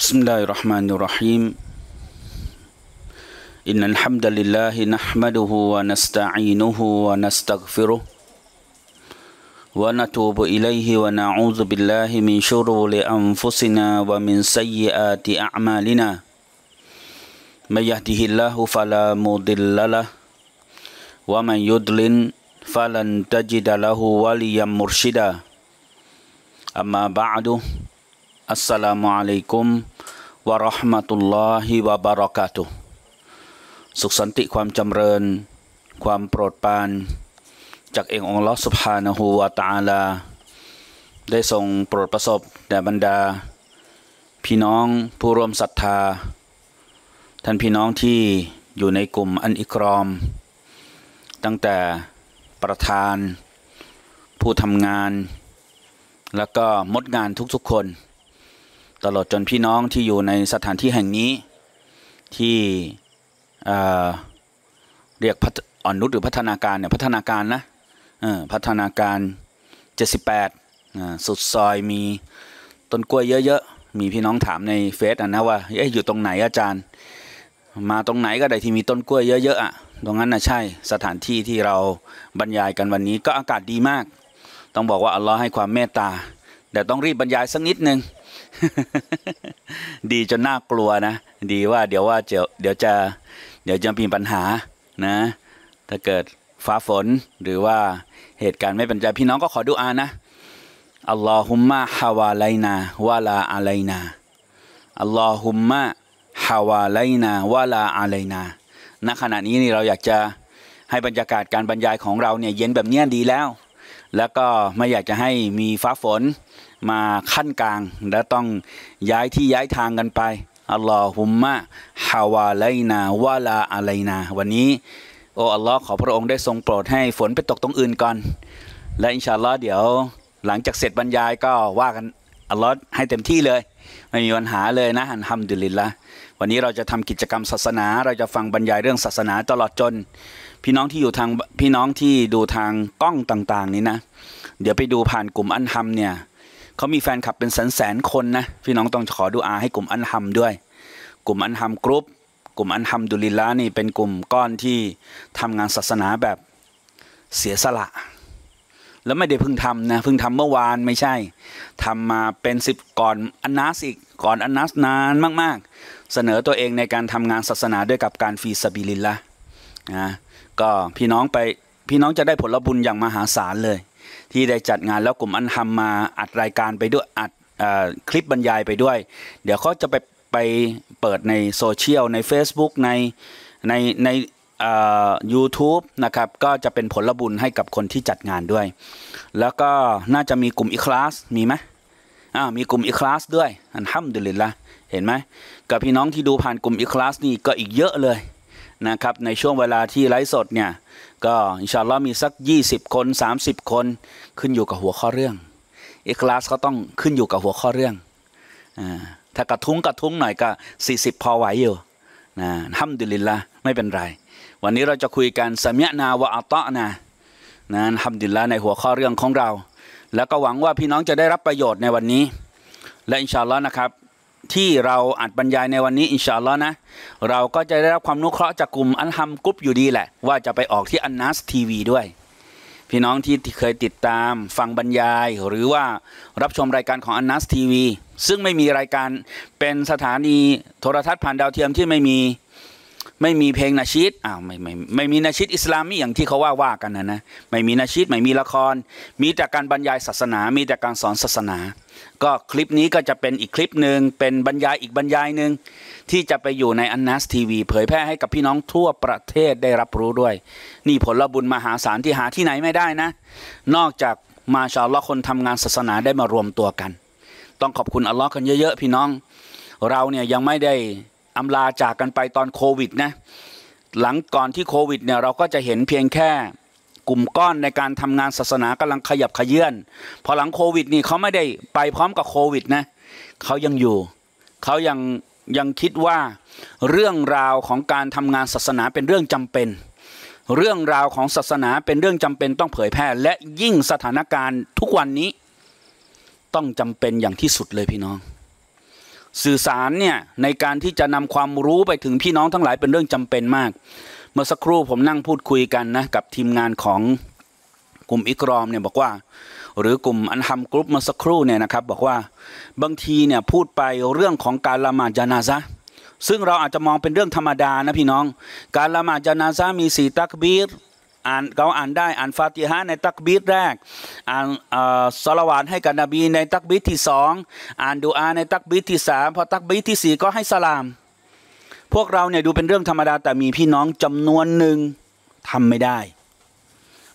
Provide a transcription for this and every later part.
بسم الله الرحمن الرحيم إن الحمد لله نحمده ونستعينه ونستغفره ونتوب إليه ونعوذ بالله من شرور أنفسنا ومن سيئات أعمالنا من يهده الله فلا مضل له ومن يضلل فلن تجد له وليا مرشدا أما بعد السلام عليكم วะราะห์มะตุลลอฮิวะบารอกาตุสุขสันติความจำเริญความโปรดปรานจากเององค์ลอสุภานะฮูวะตาลา ได้ทรงโปรดประสบแด่บรรดา พี่น้องผู้ร่วมศรัทธา ท่านพี่น้องที่อยู่ในกลุ่มอันอิกรอม ตั้งแต่ประธานผู้ทำงาน แล้วก็มดงานทุกๆคนตลอดจนพี่น้องที่อยู่ในสถานที่แห่งนี้ที่เรียกอ่อนนุชหรือพัฒนาการเนี่ยพัฒนาการนะพัฒนาการ78สุดซอยมีต้นกล้วยเยอะๆมีพี่น้องถามในเฟซอ่ะนะว่าเอ๊ะอยู่ตรงไหนอาจารย์ มาตรงไหนก็ได้ที่มีต้นกล้วยเยอะๆอ่ะตรงนั้นนะใช่สถานที่ที่เราบรรยายกันวันนี้ก็อากาศดีมาก ต้องบอกว่าอัลลอฮ์ให้ความเมตตา แต่ต้องรีบบรรยายสักนิดนึงดีจนน่ากลัวนะ ดีว่าเดี๋ยวว่าเดี๋ยวเดี๋ยวจะเดี๋ยวจะมีปัญหานะ ถ้าเกิดฟ้าฝนหรือว่าเหตุการณ์ไม่เป็นใจพี่น้องก็ขอดูอานะอัลลอฮุมะฮาวาไลนาวาลาอะไลนาอัลลอฮุมะฮาวาไลนาวาลาอะไลนาณขณะนี้นี่เราอยากจะให้บรรยากาศการบรรยายของเราเนี่ย เย็นแบบนี้ดีแล้วแล้วก็ไม่อยากจะให้มีฟ้าฝนมาขั้นกลาง และต้องย้ายที่ย้ายทางกันไป อัลลอฮุมมะฮาวาไลนาวาลาอะไลนา วันนี้ โอ้ อัลลอฮ์ขอพระองค์ได้ทรงโปรดให้ฝนไปตกตรงอื่นก่อน และอินชาอัลลอฮ์เดี๋ยวหลังจากเสร็จบรรยายก็ว่ากัน อัลลอฮ์ให้เต็มที่เลย ไม่มีปัญหาเลยนะฮันฮัมดุลิลละวันนี้เราจะทำกิจกรรมศาสนา เราจะฟังบรรยายเรื่องศาสนาตลอดจนพี่น้องที่อยู่ทาง พี่น้องที่ดูทางกล้องต่างๆนี้นะ เดี๋ยวไปดูผ่านกลุ่มอันฮัมเนี่ย เขามีแฟนคลับเป็นแสนแสนคนนะ พี่น้องต้องขอดูอาให้กลุ่มอันฮัมด้วย กลุ่มอันฮัมกรุ๊ป กลุ่มอันฮัมดุลิลละนี่เป็นกลุ่มก้อนที่ทำงานศาสนาแบบเสียสละ แล้วไม่ได้เพิ่งทำนะเพิ่งทำเมื่อวานไม่ใช่ ทำมาเป็นสิบก่อนอันนัสอีกก่อนอันนัสนานมากๆ เสนอตัวเองในการทำงานศาสนาด้วยกับการฟีสบิลินละนะก็พี่น้องไปพี่น้องจะได้ผลบุญอย่างมหาศาลเลย ที่ได้จัดงานแล้วกลุ่มอันทำมาอัดรายการไปด้วยอัดคลิปบรรยายไปด้วย เดี๋ยวเขาจะไปไปเปิดในโซเชียลใน Facebook ใน ในในยูทูบนะครับก็จะเป็นผลบุญให้กับคนที่จัดงานด้วย แล้วก็น่าจะมีกลุ่มอีคลาสมีไหมอ่ามีกลุ่มอีคลาสด้วยอันทำดุลิละเห็นไหมกับพี่น้องที่ดูผ่านกลุ่มอีคลาสนี่ก็อีกเยอะเลยนะครับในช่วงเวลาที่ไลฟ์สดเนี่ย ก็อินชาอัลลอฮ์มีสัก 20 คน 30 คนขึ้นอยู่กับหัวข้อเรื่องอคลาสก็ต้องขึ้นอยู่กับหัวข้อเรื่องอถ้ากระทุ้งกระทุ้งหน่อยก็40 พอไหวอยู่นะห้ามดุลิลละไม่เป็นไร วันนี้เราจะคุยกันสมยนาวะอัตะนะนะห้ามดุลิลละในหัวข้อเรื่องของเรา แล้วก็หวังว่าพี่น้องจะได้รับประโยชน์ในวันนี้ และอินชาอัลลอฮ์นะครับที่เราอัดบรรยายในวันนี้อินชาอัลลอฮ์นะ เราก็จะได้รับความนุเคราะห์จากกลุ่มอันฮัมกุ๊ปอยู่ดีแหละว่าจะไปออกที่อันนัสทีวีด้วย พี่น้องที่เคยติดตามฟังบรรยายหรือว่ารับชมรายการของอันนัสทีวี ซึ่งไม่มีรายการเป็นสถานีโทรทัศน์ผ่านดาวเทียมที่ไม่มีไม่มีเพลงนาชิดอ้าวไม่ไม่ไม่มีนาชิดอิสลามีอย่างที่เขาว่าว่ากันนะนะไม่มีนาชิดไม่มีละคร มีแต่การบรรยายศาสนา มีแต่การสอนศาสนาก็คลิปนี้ก็จะเป็นอีกคลิปหนึ่งเป็นบรรยายอีกบรรยายหนึ่งที่จะไปอยู่ในอันนัสทีวีเผยแพร่ให้กับพี่น้องทั่วประเทศได้รับรู้ด้วย นี่ผลบุญมหาศาลที่หาที่ไหนไม่ได้นะ นอกจากมาชาวลอคนทำงานศาสนาได้มารวมตัวกัน ต้องขอบคุณอัลลอฮ์กันเยอะๆ พี่น้อง เราเนี่ยยังไม่ได้อาลาจากกันไปตอนโควิดนะหลังก่อนที่โควิดเนี่ยเราก็จะเห็นเพียงแค่กลุ่มก้อนในการทำงานศาสนากำลังขยับขยื่นพอหลังโควิดนี่เขาไม่ได้ไปพร้อมกับโควิดนะเขายังอยู่เขายังยังคิดว่า เรื่องราวของการทำงานศาสนาเป็นเรื่องจำเป็น เรื่องราวของศาสนาเป็นเรื่องจำเป็นต้องเผยแพร่ และยิ่งสถานการณ์ทุกวันนี้ต้องจำเป็นอย่างที่สุดเลยพี่น้อง สื่อสารเนี่ยในการที่จะนำความรู้ไปถึงพี่น้องทั้งหลายเป็นเรื่องจำเป็นมากเมื่อสักครู่ผมนั่งพูดคุยกันนะกับทีมงานของกลุ่มอิกรอมเนี่ยบอกว่าหรือกลุ่มอันฮัมกรุ๊ปเมื่อสักครู่เนี่ยนะครับบอกว่าบางทีเนี่ยพูดไปเรื่องของการละหมาดจานาซะซึ่งเราอาจจะมองเป็นเรื่องธรรมดา นะพี่น้องการละหมาดจานาซะมีสีตักบีรอ่านเราอ่านได้อ่านฟาติฮะในตักบีทแรกอ่านสละวานให้กับนบีในตักบีทที่สองอ่านดูอาในตักบีทที่สามพอตักบีทที่สี่ก็ให้สลามพวกเราเนี่ยดูเป็นเรื่องธรรมดาแต่มีพี่น้องจำนวนหนึ่งทำไม่ได้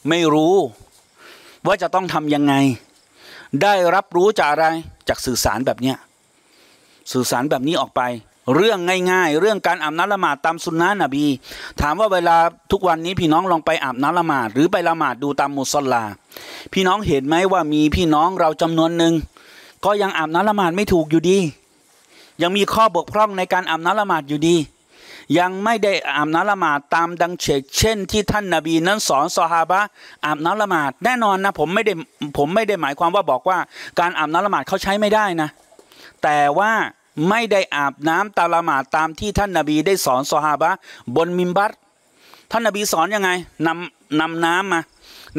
ไม่รู้ ว่าจะต้องทำยังไง ได้รับรู้จากอะไรจากสื่อสารแบบเนี้ยสื่อสารแบบนี้ออกไป เรื่องง่าย ๆ เรื่องการอาบน้ำละหมาดตามสุนนะนบี ถามว่าเวลาทุกวันนี้พี่น้องลองไปอาบน้ำละหมาดหรือไปละหมาดดูตามมุสลา พี่น้องเห็นไหมว่ามีพี่น้องเราจำนวนหนึ่ง ก็ยังอาบน้ำละหมาดไม่ถูกอยู่ดียังมีข้อบกพร่องในการอาบน้ำละหมาดอยู่ดี ยังไม่ได้อาบน้ำละหมาดตามดังเชกเช่นที่ท่านนาบี นั้นสอนสฮาบะอาบน้ำละหมาดแน่นอนนะผมไม่ได้ผมไม่ได้หมายความว่าบอกว่าการอาบน้ำละหมาดเขาใช้ไม่ได้นะ แต่ว่าไม่ได้อาบน้ำตาละหมาดตามที่ท่านนาบีได้สอนสฮาบะบนมิมบัตท่านนาบีสอนยังไงนำนำน้ำมา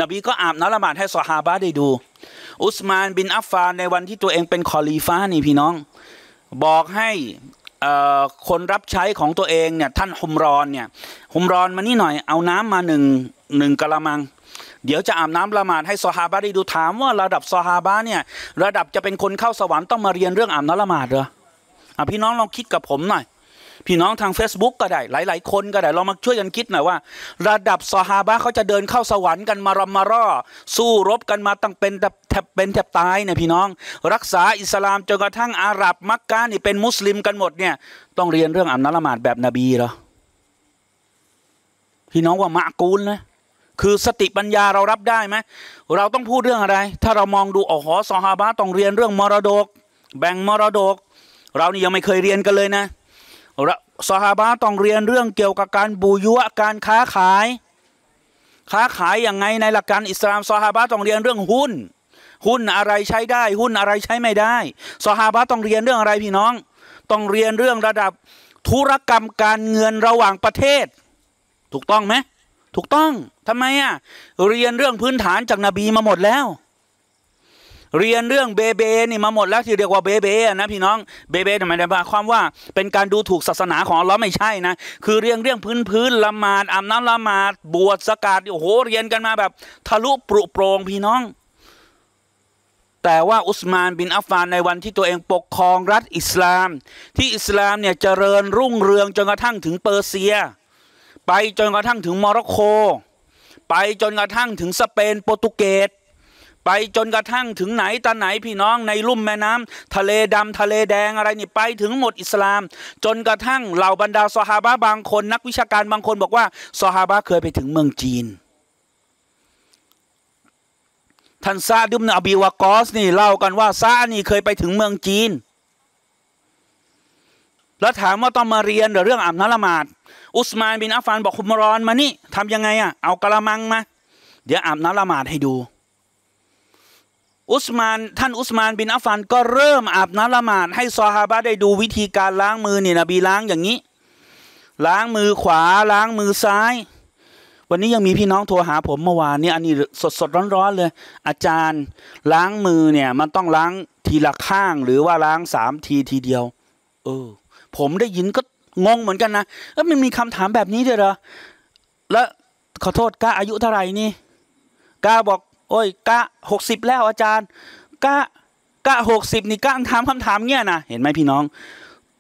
นบีก็อาบน้ำละหมาดให้สฮาบะได้ดู อุสมานบินอัฟฟานในวันที่ตัวเองเป็นคอลีฟ้านี่พี่น้องบอกให้คนรับใช้ของตัวเองเนี่ยท่านหุมรอนเนี่ยหุมรอนมานี่หน่อยเอาน้ำมาหนึ่งหนึ่งกะละมัง เดี๋ยวจะอาบน้ำละหมาด ให้ ซอฮาบะได้ดูถามว่าระดับ ซอฮาบะเนี่ย ระดับจะเป็นคนเข้าสวรรค์ต้องมาเรียนเรื่องอาบน้ำละหมาดเหรอพี่น้องลองคิดกับผมหน่อยพี่น้องทาง Facebook ก็ได้ หลาย ๆ คนก็ได้ เรามาช่วยกันคิดหน่อยว่า ระดับสหาบะเขาจะเดินเข้าสวรรค์กันมารำมารอสู้รบกันมาตั้งเป็นแทบเป็นแทบตายเนี่ยพี่น้อง รักษาอิสลามจนกระทั่งอาหรับมักกะนี่เป็นมุสลิมกันหมดเนี่ยต้องเรียนเรื่องอัมนาละหมาดแบบนบีเหรอพี่น้องว่ามะกูลนะ คือสติปัญญาเรารับได้ไหมเราต้องพูดเรื่องอะไร ถ้าเรามองดูอ๋อสหาบะต้องเรียนเรื่องมรดก แบ่งมรดก เรานี่ยังไม่เคยเรียนกันเลยนะสหาบาต้องเรียนเรื่องเกี่ยวกับการบูยุะการค้าขาย ค้าขายยังไงในหลักการอิสลามสหาบาต้องเรียนเรื่องหุ้น หุ้นอะไรใช้ได้ หุ้นอะไรใช้ไม่ได้สหาบาต้องเรียนเรื่องอะไรพี่น้อง ต้องเรียนเรื่องระดับธุรกรรมการเงินระหว่างประเทศ ถูกต้องไหมถูกต้องทำไมอ่ะเรียนเรื่องพื้นฐานจากนบีมาหมดแล้วเรียนเรื่องเบเบนี่มาหมดแล้วที่เรียกว่าเบเบนะพี่น้องเบเบทำไมได้บ้าความว่าเป็นการดูถูกศาสนาของเราไม่ใช่นะคือเรียนเรื่องพื้นพื้นละหมาดอาบน้ำละหมาดบวชสกาดโอ้โหเรียนกันมาแบบ ทะลุปรุโปรงพี่น้อง แต่ว่าอุสมานบินอัฟฟานในวันที่ตัวเองปกครองรัฐอิสลาม ที่อิสลามเนี่ยเจริญรุ่งเรืองจนกระทั่งถึงเปอร์เซีย ไปจนกระทั่งถึงโมร็อกโกไปจนกระทั่งถึงสเปนโปรตุเกสไปจนกระทั่งถึงไหนตอนไหนพี่น้องในลุ่มแม่น้ำ ทะเลดำ ทะเลแดงอะไรนี่ไปถึงหมดอิสลาม จนกระทั่งเหล่าบรรดาสฮาบะบางคนนักวิชาการบางคน บอกว่าสฮาบะเคยไปถึงเมืองจีนท่านซาดุมนอบีวากอสนี่เล่ากันว่าซานี่เคยไปถึงเมืองจีน แล้วถามว่าต้องมาเรียนเรื่องอ่านนละมาดอุสมานบินอัฟฟานบอกคุมรอนมานี่ทำยังไงอะเอากระมังมาเดี๋ยวอ่านนละมาดให้ดูอุสมานท่านอุสมานบินอัฟฟานก็เริ่มอาบน้ำละหมาดให้ซอฮาบะได้ดูวิธีการล้างมือเนี่ยนบีล้างอย่างนี้ ล้างมือขวาล้างมือซ้าย วันนี้ยังมีพี่น้องโทรหาผมเมื่อวานเนี่ยอันนี้สดสดร้อนๆเลย อาจารย์ล้างมือเนี่ย มันต้องล้างทีละข้าง หรือว่าล้างสามทีทีเดียว เออ ผมได้ยินก็งงเหมือนกันนะเออมันมีคำถามแบบนี้ด้วยเหรอแล้วขอโทษก้าอายุเท่าไหร่นี่ก้าบอกโอ้ยกะหกสิบแล้วอาจารย์กะกะหกสิบนี่กะถามคำถามเนี้ยนะเห็นไหมพี่น้อง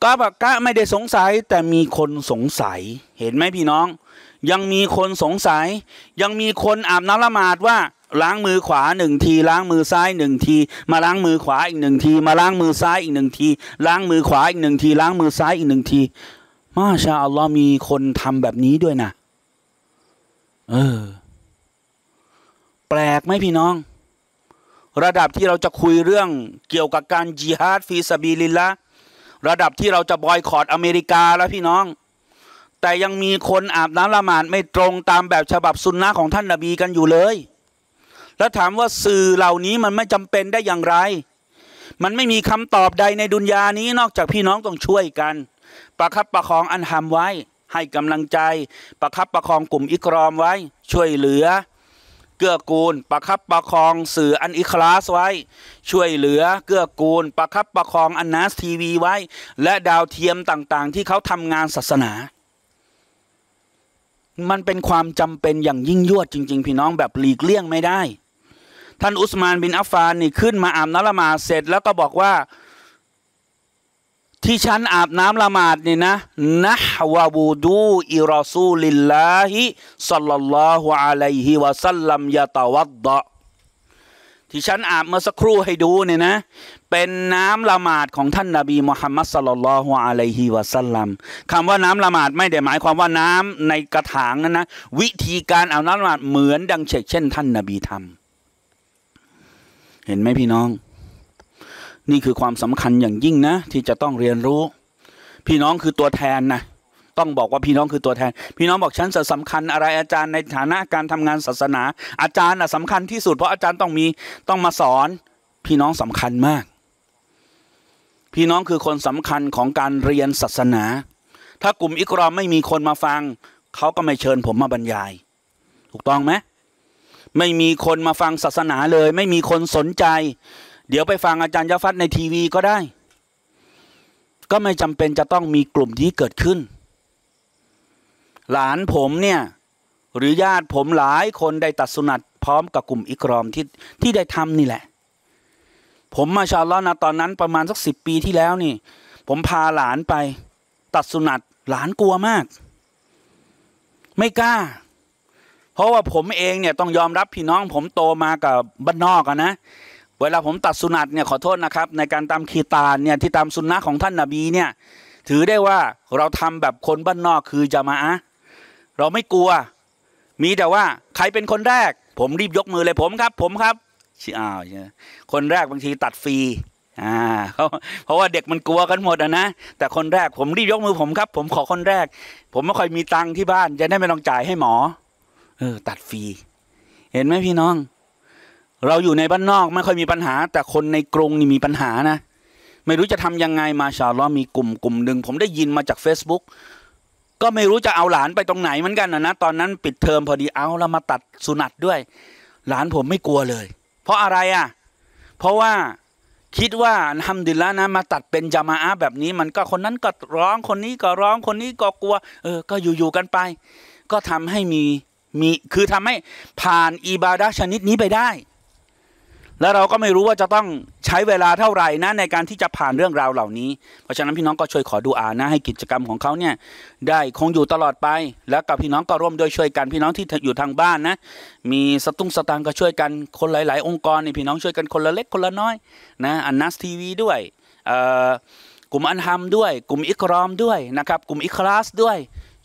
กะแบบกะไม่ได้สงสัย แต่มีคนสงสัย เห็นไหมพี่น้อง ยังมีคนสงสัย ยังมีคนอาบน้ำละหมาดว่าล้างมือขวาหนึ่งทีล้างมือซ้ายหนึ่งที มาล้างมือขวาอีกหนึ่งที มาล้างมือซ้ายอีกหนึ่งทีล้างมือขวาอีกหนึ่งทีล้างมือซ้ายอีกหนึ่งทีมาชาอัลลอฮ์มีคนทำแบบนี้ด้วยนะเออแปลกไหมพี่น้อง ระดับที่เราจะคุยเรื่องเกี่ยวกับการจิฮาดฟีซาบีลินละระดับที่เราจะบอยคอรดอเมริกาแล้วพี่น้อง แต่ยังมีคนอาบน้ำละหมาดไม่ตรงตามแบบฉบับสุนนะของท่านนาบีกันอยู่เลย แล้วถามว่าสื่อเหล่านี้มันไม่จำเป็นได้อย่างไร มันไม่มีคำตอบใดในดุนยานี้นอกจากพี่น้องต้องช่วยกัน ประคับประคองอันหามไว้ ให้กำลังใจ ประคับประคองกลุ่มอิกรอมไว้ ช่วยเหลือเกื้อกูลประคับประคองสื่ออันอิคลาสไว้ ช่วยเหลือเกื้อกูลประคับประคองอันนัสทีวีไว้ และดาวเทียมต่างๆ ที่เขาทำงานศาสนา มันเป็นความจำเป็นอย่างยิ่งยวดจริงๆ พี่น้องแบบหลีกเลี่ยงไม่ได้ ท่านอุสมานบินอัฟฟานนี่ขึ้นมาอาบนัละมาเสร็จแล้วก็บอกว่าที่ฉันอาบน้ำละหมาดนี่นะนะวะบูดูอิรอซูลิลลาฮิสัลลัลลอฮุอะลัยฮิวะสัลลัมยะตาวัดดะที่ฉันอาบเมื่อสักครู่ให้ดูเนี่ยนะ เป็นน้ำละหมาด ของท่านนาบีมุฮัมมัดสัลลัลลอฮุอะลัยฮิวะสัลลัมคำว่าน้ำละหมาด ไม่ได้หมายความว่าน้ำในกระถางนั้นนะวิธีการอาบน้ำละหมาดเหมือนดังเช่น ท่านนาบีทำเห็นไหมพี่น้องนี่คือความสำคัญอย่างยิ่งนะ ที่จะต้องเรียนรู้ พี่น้องคือตัวแทนนะต้องบอกว่าพี่น้องคือตัวแทน พี่น้องบอกฉันสำคัญอะไรอาจารย์ในฐานะการทำงานศาสนา อาจารย์อ่ะสำคัญที่สุดเพราะอาจารย์ต้องมีต้องมาสอนพี่น้องสำคัญมาก พี่น้องคือคนสำคัญของการเรียนศาสนา ถ้ากลุ่มอิกรอมไม่มีคนมาฟังเขาก็ไม่เชิญผมมาบรรยาย ถูกต้องไหมไม่มีคนมาฟังศาสนาเลย ไม่มีคนสนใจเดี๋ยวไปฟังอาจารย์ยฟัดในทีวีก็ได้ ก็ไม่จำเป็นจะต้องมีกลุ่มที่เกิดขึ้น หลานผมเนี่ย หรือญาติผมหลายคนได้ตัดสุนัตพร้อมกับกลุ่มอิกรอมที่ที่ได้ทำนี่แหละ ผมมาชาลอนะตอนนั้น ประมาณสักสิบปีที่แล้วนี่ผมพาหลานไปตัดสุนัตหลานกลัวมาก ไม่กล้า เพราะว่าผมเองเนี่ย ต้องยอมรับพี่น้อง ผมโตมากับบ้านนอกอะนะเวลาผมตัดสุนัตเนี่ยขอโทษนะครับในการตามคีตานเนี่ยที่ตามสุนนะของท่านนาบีเนี่ย ถือได้ว่าเราทำแบบคนบ้านนอกคือจะมาอะเราไม่กลัว มีแต่ว่าใครเป็นคนแรก ผมรีบยกมือเลยผมครับ ผมครับอ้าวคนแรกบางทีตัดฟรีอ่าเพราะว่าเด็กมันกลัวกันหมดอ่ะนะแต่คนแรก ผมรีบยกมือผมครับ ผมขอคนแรก ผมไม่ค่อยมีตังค์ที่บ้านจะได้ไม่ต้องจ่ายให้หมอ เออตัดฟรีเห็นไหมพี่น้องเราอยู่ในบ้านนอกไม่ค่อยมีปัญหา แต่คนในกรุงนี่มีปัญหานะไม่รู้จะทำยังไงมาชาลอมีกลุ่มกลุ่มหนึ่งผมได้ยินมาจาก Facebook ก็ไม่รู้จะเอาหลานไปตรงไหนเหมือนกันนะตอนนั้นปิดเทอมพอดีเอาแล้วมาตัดสุนัตด้วย หลานผมไม่กลัวเลย เพราะอะไรอะ่ะเพราะว่าคิดว่าทำดีแล้วนะมาตัดเป็นจามาอาแบบนี้ มันก็คนนั้นก็ร้องคนนี้ก็ร้องคนนี้ก็กลัวเออก็อยู่ๆกันไป ก็ทำให้มีมีคือทำให้ผ่านอีบาดาชนิดนี้ไปได้และเราก็ไม่รู้ว่าจะต้องใช้เวลาเท่าไหร่นะในการที่จะผ่านเรื่องราวเหล่านี้ เพราะฉะนั้นพี่น้องก็ช่วยขอดูอานะให้กิจกรรมของเขาเนี่ยได้คงอยู่ตลอดไป แล้วกับพี่น้องก็ร่วมด้วยช่วยกันพี่น้องที่อยู่ทางบ้านนะ มีสตุ้งสตางก็ช่วยกันคนหลายๆองค์กรนี่พี่น้องช่วยกันคนละเล็กคนละน้อยนะอันนัสทีวีด้วยกลุ่มอันฮัมด้วย กลุ่มอิกรอมด้วยนะครับกลุ่มอิคลาสด้วย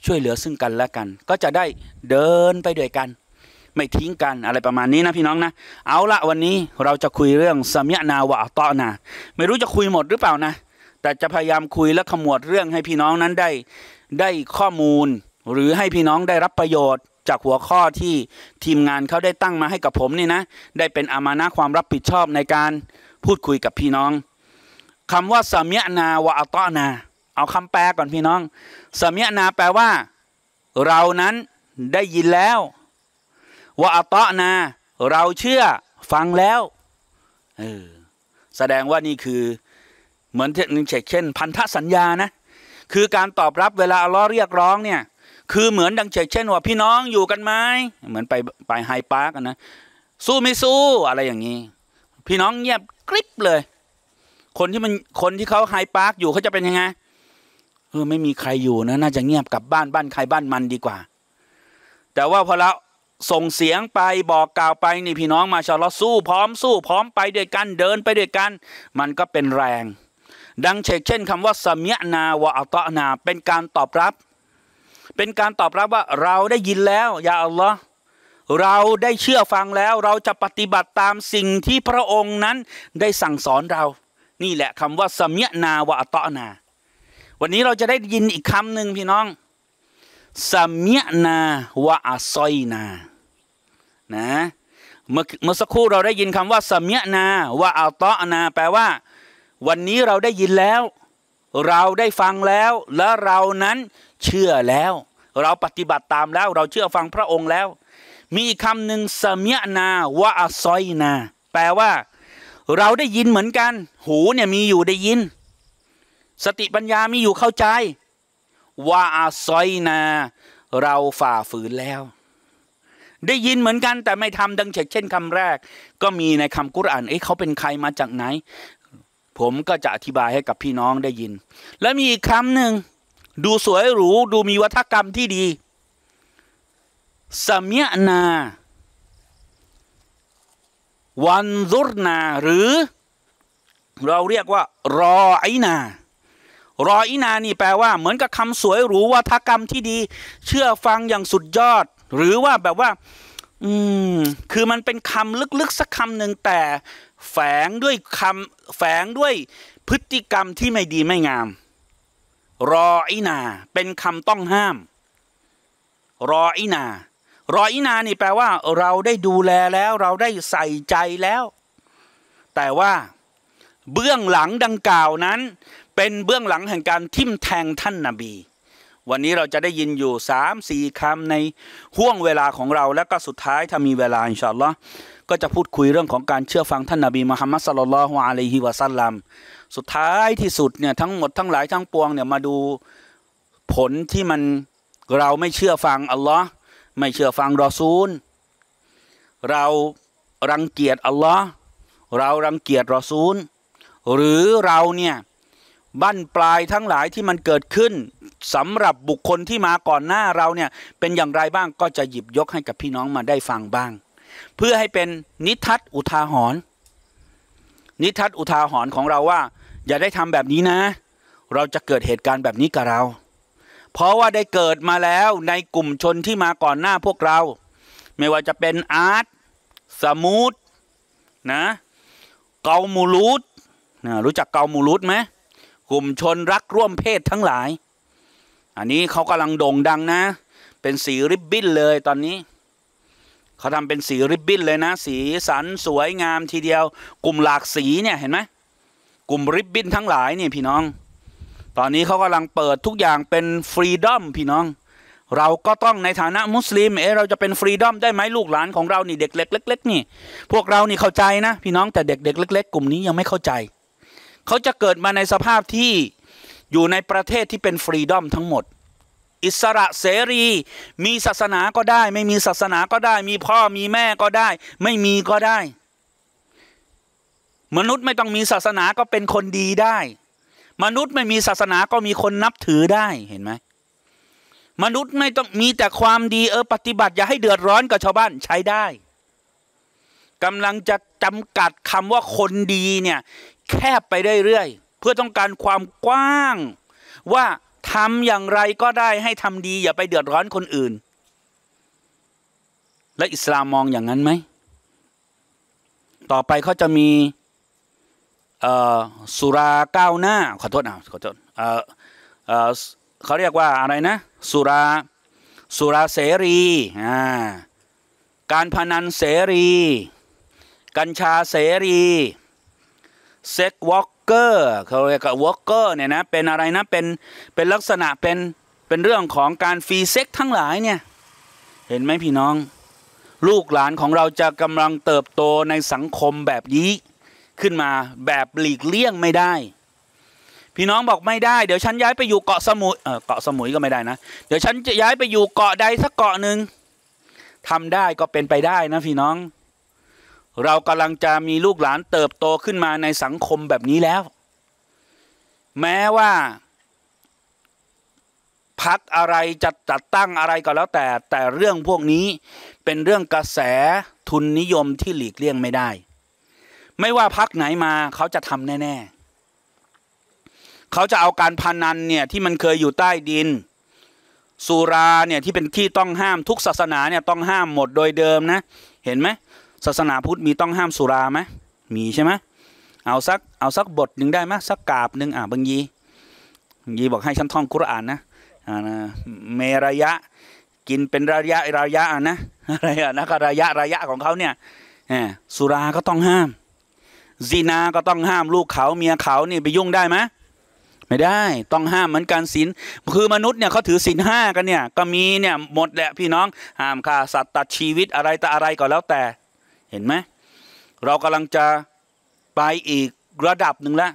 ช่วยเหลือซึ่งกันและกันก็จะได้เดินไปด้วยกันไม่ทิ้งกันอะไรประมาณนี้นะพี่น้องนะ เอาละวันนี้เราจะคุยเรื่องสมยนาวะอัตอนาไม่รู้จะคุยหมดหรือเปล่านะ แต่จะพยายามคุยและขมวดเรื่องให้พี่น้องนั้นได้ได้ข้อมูล หรือให้พี่น้องได้รับประโยชน์ จากหัวข้อที่ทีมงานเขาได้ตั้งมาให้กับผมนี่นะ ได้เป็นอามานะความรับผิดชอบในการพูดคุยกับพี่น้องคำว่าสมยนาวะอัตอนาเอาคำแปลก่อนพี่น้องสมยนาแปลว่า เรานั้นได้ยินแล้วว่าอัตนาเราเชื่อฟังแล้วเออแสดงว่านี่คือ เหมือนเช่น พันธสัญญานะคือการตอบรับเวลาอัลลอฮ์เรียกร้องเนี่ย คือ เหมือนดังเช่น ว่าพี่น้องอยู่กันไหมเหมือนไปไปไฮพาร์กนะสู้ไม่สู้อะไรอย่างนี้ พี่น้องเงียบกริบเลย คนที่มันคนที่เขาไฮพาร์กอยู่เขาจะเป็นยังไงเออไม่มีใครอยู่นะน่าจะเงียบกลับบ้านบ้านใครบ้านมันดีกว่า แต่ว่าพอแล้วส่งเสียงไปบอกกล่าวไปนี่พี่น้อง มาชาลอสู้พร้อมสู้พร้อมไปด้วยกันเดินไปด้วยกัน มันก็เป็นแรง ดังเชกเช่นคำว่าสมียนาวะอัตนา เป็นการตอบรับ เป็นการตอบรับว่าเราได้ยินแล้วยาอัลลอฮ์เราได้เชื่อฟังแล้วเราจะปฏิบัติตามสิ่งที่พระองค์นั้นได้สั่งสอนเรา นี่แหละคำว่าสมียนาวะอัตนา วันนี้เราจะได้ยินอีกคำหนึ่งพี่น้องสมียนาวะอัซอยนานะเมื่อสักครู่เราได้ยินคำว่า สมียนาว่าอัลตอนาแปลว่า วันนี้เราได้ยินแล้ว เราได้ฟังแล้ว และเรานั้นเชื่อแล้ว เราปฏิบัติตามแล้วเราเชื่อฟังพระองค์แล้ว มีคำหนึ่งสมียนาว่าอัซอยนา แปลว่า เราได้ยินเหมือนกัน หูเนี่ยมีอยู่ได้ยิน สติปัญญามีอยู่เข้าใจว่าอัซอยนา เราฝ่าฝืนแล้วได้ยินเหมือนกันแต่ไม่ทำดังเช่น คำแรก ก็มีในคำกุรอานเอ้เขาเป็นใครมาจากไหน ผมก็จะอธิบายให้กับพี่น้องได้ยิน และมีอีกคำหนึ่ง ดูสวยหรู ดูมีวัฒกรรมที่ดีสมยนาวันรุนา หรือ เราเรียกว่า รออินารออินานี่แปลว่าเหมือนกับคำสวยหรูวัฒกรรมที่ดี เชื่อฟังอย่างสุดยอดหรือว่าแบบว่า อืมคือมันเป็นคำลึกๆสักคำหนึ่งแต่ แฝงด้วยคำแฝงด้วยพฤติกรรมที่ไม่ดีไม่งาม รออีนาเป็นคำต้องห้าม รออีนารออีนานี่แปลว่า เราได้ดูแลแล้ว เราได้ใส่ใจแล้ว แต่ว่าเบื้องหลังดังกล่าวนั้น เป็นเบื้องหลังแห่งการทิมแทงท่านนาบีวันนี้เราจะได้ยินอยู่สามสี่คำในห่วงเวลาของเราและก็สุดท้ายถ้ามีเวลาอินชาอัลลอฮ์ก็จะพูดคุยเรื่องของการเชื่อฟังท่านนาบีมุฮัมมัดสลลัลฮุอะลัยฮิวะซัลลัมสุดท้ายที่สุดเนี่ยทั้งหมดทั้งหลายทั้งปวงเนี่ยมาดูผลที่มันเราไม่เชื่อฟังอัลลอฮ์ไม่เชื่อฟังรอซูลเรารังเกียจอัลลอฮ์เรารังเกียจรอซูลหรือเราเนี่ยบั้นปลายทั้งหลายที่มันเกิดขึ้นสำหรับบุคคลที่มาก่อนหน้าเราเนี่ย เป็นอย่างไรบ้างก็จะหยิบยกให้กับพี่น้องมาได้ฟังบ้าง เพื่อให้เป็นนิทัศอุทาหรณ์นิทัศอุทาหรณ์ของเราว่า อย่าได้ทำแบบนี้นะ เราจะเกิดเหตุการณ์แบบนี้กับเรา เพราะว่าได้เกิดมาแล้วในกลุ่มชนที่มาก่อนหน้าพวกเราไม่ว่าจะเป็นอาร์ตสมูทนะเกามูลูดนะรู้จักเกามูลูดไหมกลุ่มชนรักร่วมเพศทั้งหลายอันนี้เขากำลังโด่งดังนะ เป็นสีริบบิ้นเลยตอนนี้ เขาทำเป็นสีริบบิ้นเลยนะ สีสันสวยงามทีเดียว กลุ่มหลากสี เนี่ยเห็นไหมกลุ่มริบบิ้นทั้งหลายนี่พี่น้อง ตอนนี้เขากำลังเปิดทุกอย่างเป็นฟรีดอมพี่น้อง เราก็ต้องในฐานะมุสลิมเอเราจะเป็นฟรีดอมได้ไหมลูกหลานของเรานี่เด็กเล็กเล็กๆนี่พวกเรานี่เข้าใจนะ พี่น้องแต่เด็กเด็กเล็ก ๆกลุ่มนี้ยังไม่เข้าใจเขาจะเกิดมาในสภาพที่อยู่ในประเทศที่เป็นฟรีดอมทั้งหมดอิสระเสรีมีศาสนาก็ได้ ไม่มีศาสนาก็ได้ มีพ่อมีแม่ก็ได้ ไม่มีก็ได้ มนุษย์ไม่ต้องมีศาสนาก็เป็นคนดีได้ มนุษย์ไม่มีศาสนาก็มีคนนับถือได้เห็นไหมมนุษย์ไม่ต้องมีแต่ความดีเออปฏิบัติอย่าให้เดือดร้อนกับชาวบ้านใช้ได้กำลังจะจำกัดคำว่าคนดีเนี่ยแคบไปเรื่อยๆเพื่อต้องการความกว้างว่าทำอย่างไรก็ได้ให้ทำดีอย่าไปเดือดร้อนคนอื่น และอิสลามมองอย่างนั้นไหมต่อไปเขาจะมีสุราก้าวหน้าขอโทษนะขอโทษเขาเรียกว่าอะไรนะสุราสุราเสรีการพนันเสรี กัญชาเสรีเซ็กวอล์กเกอร์เขาเรียกว่าวอลเกอร์เนี่ยนะเป็นอะไรนะเป็นเป็นลักษณะเป็นเป็นเรื่องของการฟรีเซ็กทั้งหลายเนี่ยเห็นไหมพี่น้องลูกหลานของเราจะกำลังเติบโตในสังคมแบบนี้ขึ้นมาแบบหลีกเลี่ยงไม่ได้ พี่น้องบอกไม่ได้ เดี๋ยวฉันย้ายไปอยู่เกาะสมุยเเกาะสมุยก็ไม่ได้นะ เดี๋ยวฉันจะย้ายไปอยู่เกาะใดสักเกาะหนึ่งทำได้ก็เป็นไปได้นะพี่น้องเรากำลังจะมีลูกหลานเติบโตขึ้นมาในสังคมแบบนี้แล้ว แม้ว่าพักอะไรจะจัดตั้งอะไรก็แล้วแต่แต่เรื่องพวกนี้เป็นเรื่องกระแสทุนนิยมที่หลีกเลี่ยงไม่ได้ ไม่ว่าพักไหนมาเขาจะทำแน่ๆเขาจะเอาการพนันเนี่ยที่มันเคยอยู่ใต้ดิน สุราเนี่ยที่เป็นที่ต้องห้ามทุกศาสนาเนี่ยต้องห้ามหมดโดยเดิมนะ เห็นไหมศาสนาพุทธมีต้องห้ามสุราไหมมีใช่ไหมเอาสักเอาสักบทหนึ่งได้ไหมสักกาบหนึ่งอ่าบางยีบางยีบอกให้ฉันท่องคุรานนะอ่าเมระยะกินเป็นระยะระยะนะอะไรอนะกะระยะระยะของเขาเนี่ยสุราก็ต้องห้ามซีนาก็ต้องห้ามลูกเขาเมียเขานี่ไปยุ่งได้ไหมไม่ได้ต้องห้ามเหมือนกันศีลคือมนุษย์เนี่ยเขาถือศีลห้ากันเนี่ยก็มีเนี่ยหมดแหละพี่น้องห้ามฆ่าสัตว์ตัดชีวิตอะไรแต่อะไรก็แล้วแต่เห็นไหมเรากำลังจะไปอีก ระดับหนึ่งแล้ว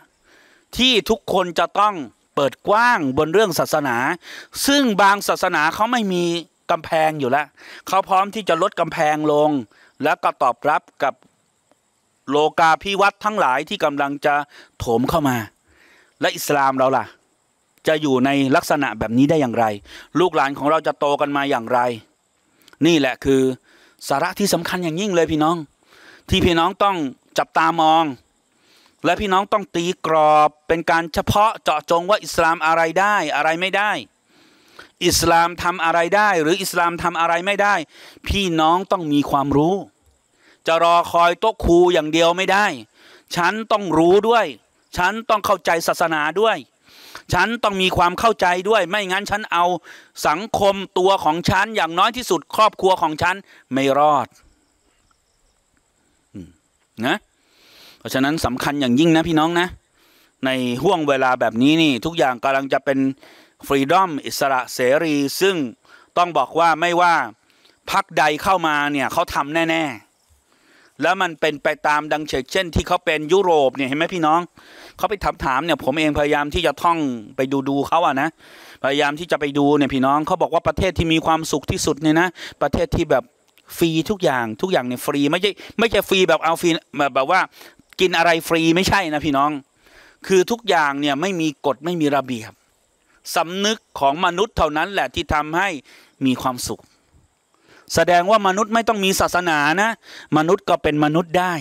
ที่ทุกคนจะต้องเปิดกว้างบนเรื่องศาสนา ซึ่งบางศาสนาเขาไม่มีกำแพงอยู่แล้วเขาพร้อมที่จะลดกำแพงลง แล้วก็ตอบรับกับโลกาพิวัตทั้งหลายที่กำลังจะโถมเข้ามา และอิสลามเราล่ะ จะอยู่ในลักษณะแบบนี้ได้อย่างไร ลูกหลานของเราจะโตกันมาอย่างไร นี่แหละคือสาระที่สำคัญอย่างยิ่งเลยพี่น้อง ที่พี่น้องต้องจับตามอง และพี่น้องต้องตีกรอบเป็นการเฉพาะเจาะจงว่าอิสลามอะไรได้อะไรไม่ได้ อิสลามทำอะไรได้หรืออิสลามทำอะไรไม่ได้ พี่น้องต้องมีความรู้ จะรอคอยโต๊ะครูอย่างเดียวไม่ได้ ฉันต้องรู้ด้วยฉันต้องเข้าใจศาสนาด้วยฉันต้องมีความเข้าใจด้วย ไม่งั้นฉันเอาสังคมตัวของฉันอย่างน้อยที่สุดครอบครัวของฉันไม่รอดนะเพราะฉะนั้นสำคัญอย่างยิ่งนะพี่น้องนะในห่วงเวลาแบบนี้นี่ทุกอย่างกำลังจะเป็นฟรีดอมอิสระเสรีซึ่งต้องบอกว่าไม่ว่าพักใดเข้ามาเนี่ยเขาทำแน่ๆ แล้วมันเป็นไปตามดังเช่นที่เขาเป็นยุโรปเนี่ยเห็นไหมพี่น้องเขาไปถามถามเนี่ยผมเองพยายามที่จะท่องไปดูดูเขาอะนะพยายามที่จะไปดูเนี่ยพี่น้องเขาบอกว่าประเทศที่มีความสุขที่สุดเนี่ยนะประเทศที่แบบฟรีทุกอย่างทุกอย่างเนี่ยฟรีไม่ใช่ไม่ใช่ฟรีแบบเอาฟรีแบบแบบว่า กินอะไรฟรีไม่ใช่นะพี่น้อง คือทุกอย่างเนี่ยไม่มีกฎไม่มีระเบียบสำนึกของมนุษย์เท่านั้นแหละที่ทำให้มีความสุข แสดงว่ามนุษย์ไม่ต้องมีศาสนานะมนุษย์ก็เป็นมนุษย์ได้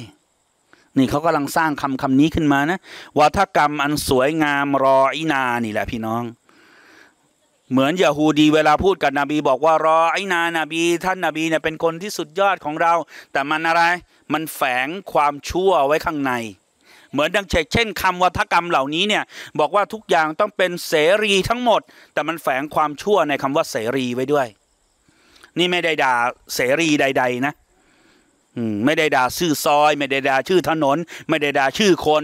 นี่เขากำลังสร้างคำคำนี้ขึ้นมานะวาทกรรมอันสวยงามรออินานี่แหละพี่น้อง เหมือนยาฮูดีเวลาพูดกับนบี บอกว่ารอไอนานาบี ท่านนาบีเนี่ยเป็นคนที่สุดยอดของเรา แต่มันอะไร มันแฝงความชั่วไว้ข้างใน เหมือนดังเช่นคำวัฒกรรมเหล่านี้เนี่ย บอกว่าทุกอย่างต้องเป็นเสรีทั้งหมด แต่มันแฝงความชั่วในคำว่าเสรีไว้ด้วย นี่ไม่ได้ด่าเสรีใด ๆ นะไม่ได้ด่าชื่อซอย ไม่ได้ด่าชื่อถนนไม่ได้ด่าชื่อคน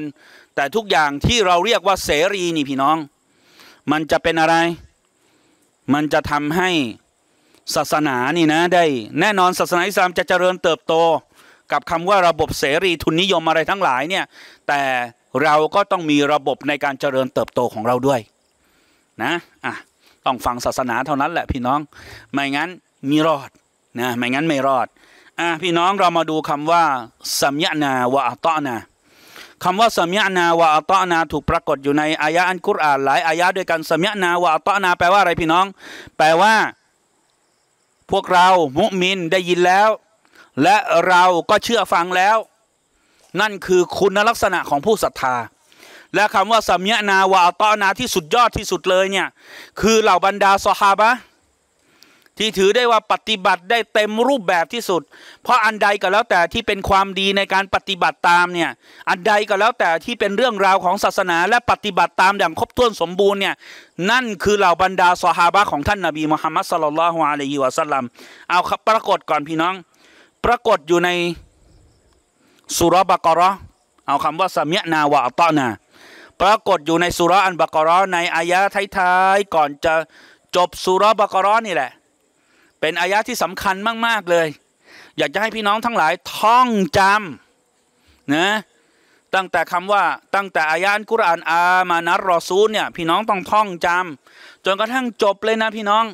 แต่ทุกอย่างที่เราเรียกว่าเสรีนี่พี่น้อง มันจะเป็นอะไร มันจะทำให้ศาสนานี่นะได้ แน่นอนศาสนาอิสลามจะเจริญเติบโต กับคำว่าระบบเสรีทุนนิยมอะไรทั้งหลายเนี่ยแต่เราก็ต้องมีระบบในการเจริญเติบโตของเราด้วยนะอ่ะต้องฟังศาสนาเท่านั้นแหละพี่น้อง ไม่งั้นมีรอดนะไม่งั้นไม่รอดอ่ะพี่น้องเรามาดูคำว่าสัมยานาวะอัตนาคำว่าสัมยานาวะอัตนาถูกปรากฏอยู่ในอายะอันกุรอานหลายอายะด้วยกันสัมยานาวะอัตนาแปลว่าอะไรพี่น้อง แปลว่า พวกเรามุมินได้ยินแล้ว และเราก็เชื่อฟังแล้ว นั่นคือคุณลักษณะของผู้ศรัทธา และคำว่าสัมยานาวะอัตนาที่สุดยอดที่สุดเลยเนี่ยคือเหล่าบรรดาสฮาบะที่ถือได้ว่าปฏิบัติได้เต็มรูปแบบที่สุด เพราะอันใดก็แล้วแต่ที่เป็นความดีในการปฏิบัติตามเนี่ย อันใดก็แล้วแต่ที่เป็นเรื่องราวของศาสนา และปฏิบัติตามอย่างครบถ้วนสมบูรณ์เนี่ย นั่นคือเหล่าบรรดาสหาบะของท่านนาบีมุฮัมมัดสลลัลฮุอะลัยฮิวะสัลลัม เอาครับ ปรากฏก่อนพี่น้อง ปรากฏอยู่ในสุรบะกรอเอาคำว่าสมียนาวะอัตอนา ปรากฏอยู่ในสุรอันบะกรอในอายะท้ายๆก่อนจะจบสุรบะกรอนี่แหละเป็น อายะที่สำคัญมากๆเลยอยากจะให้พี่น้องทั้งหลายท่องจำนะตั้งแต่คำว่าตั้งแต่อายะนกุรานอามานัรรอซูลเนี่ยพี่น้องต้องท่องจำจนกระทั่งจบเลยนะพี่น้อง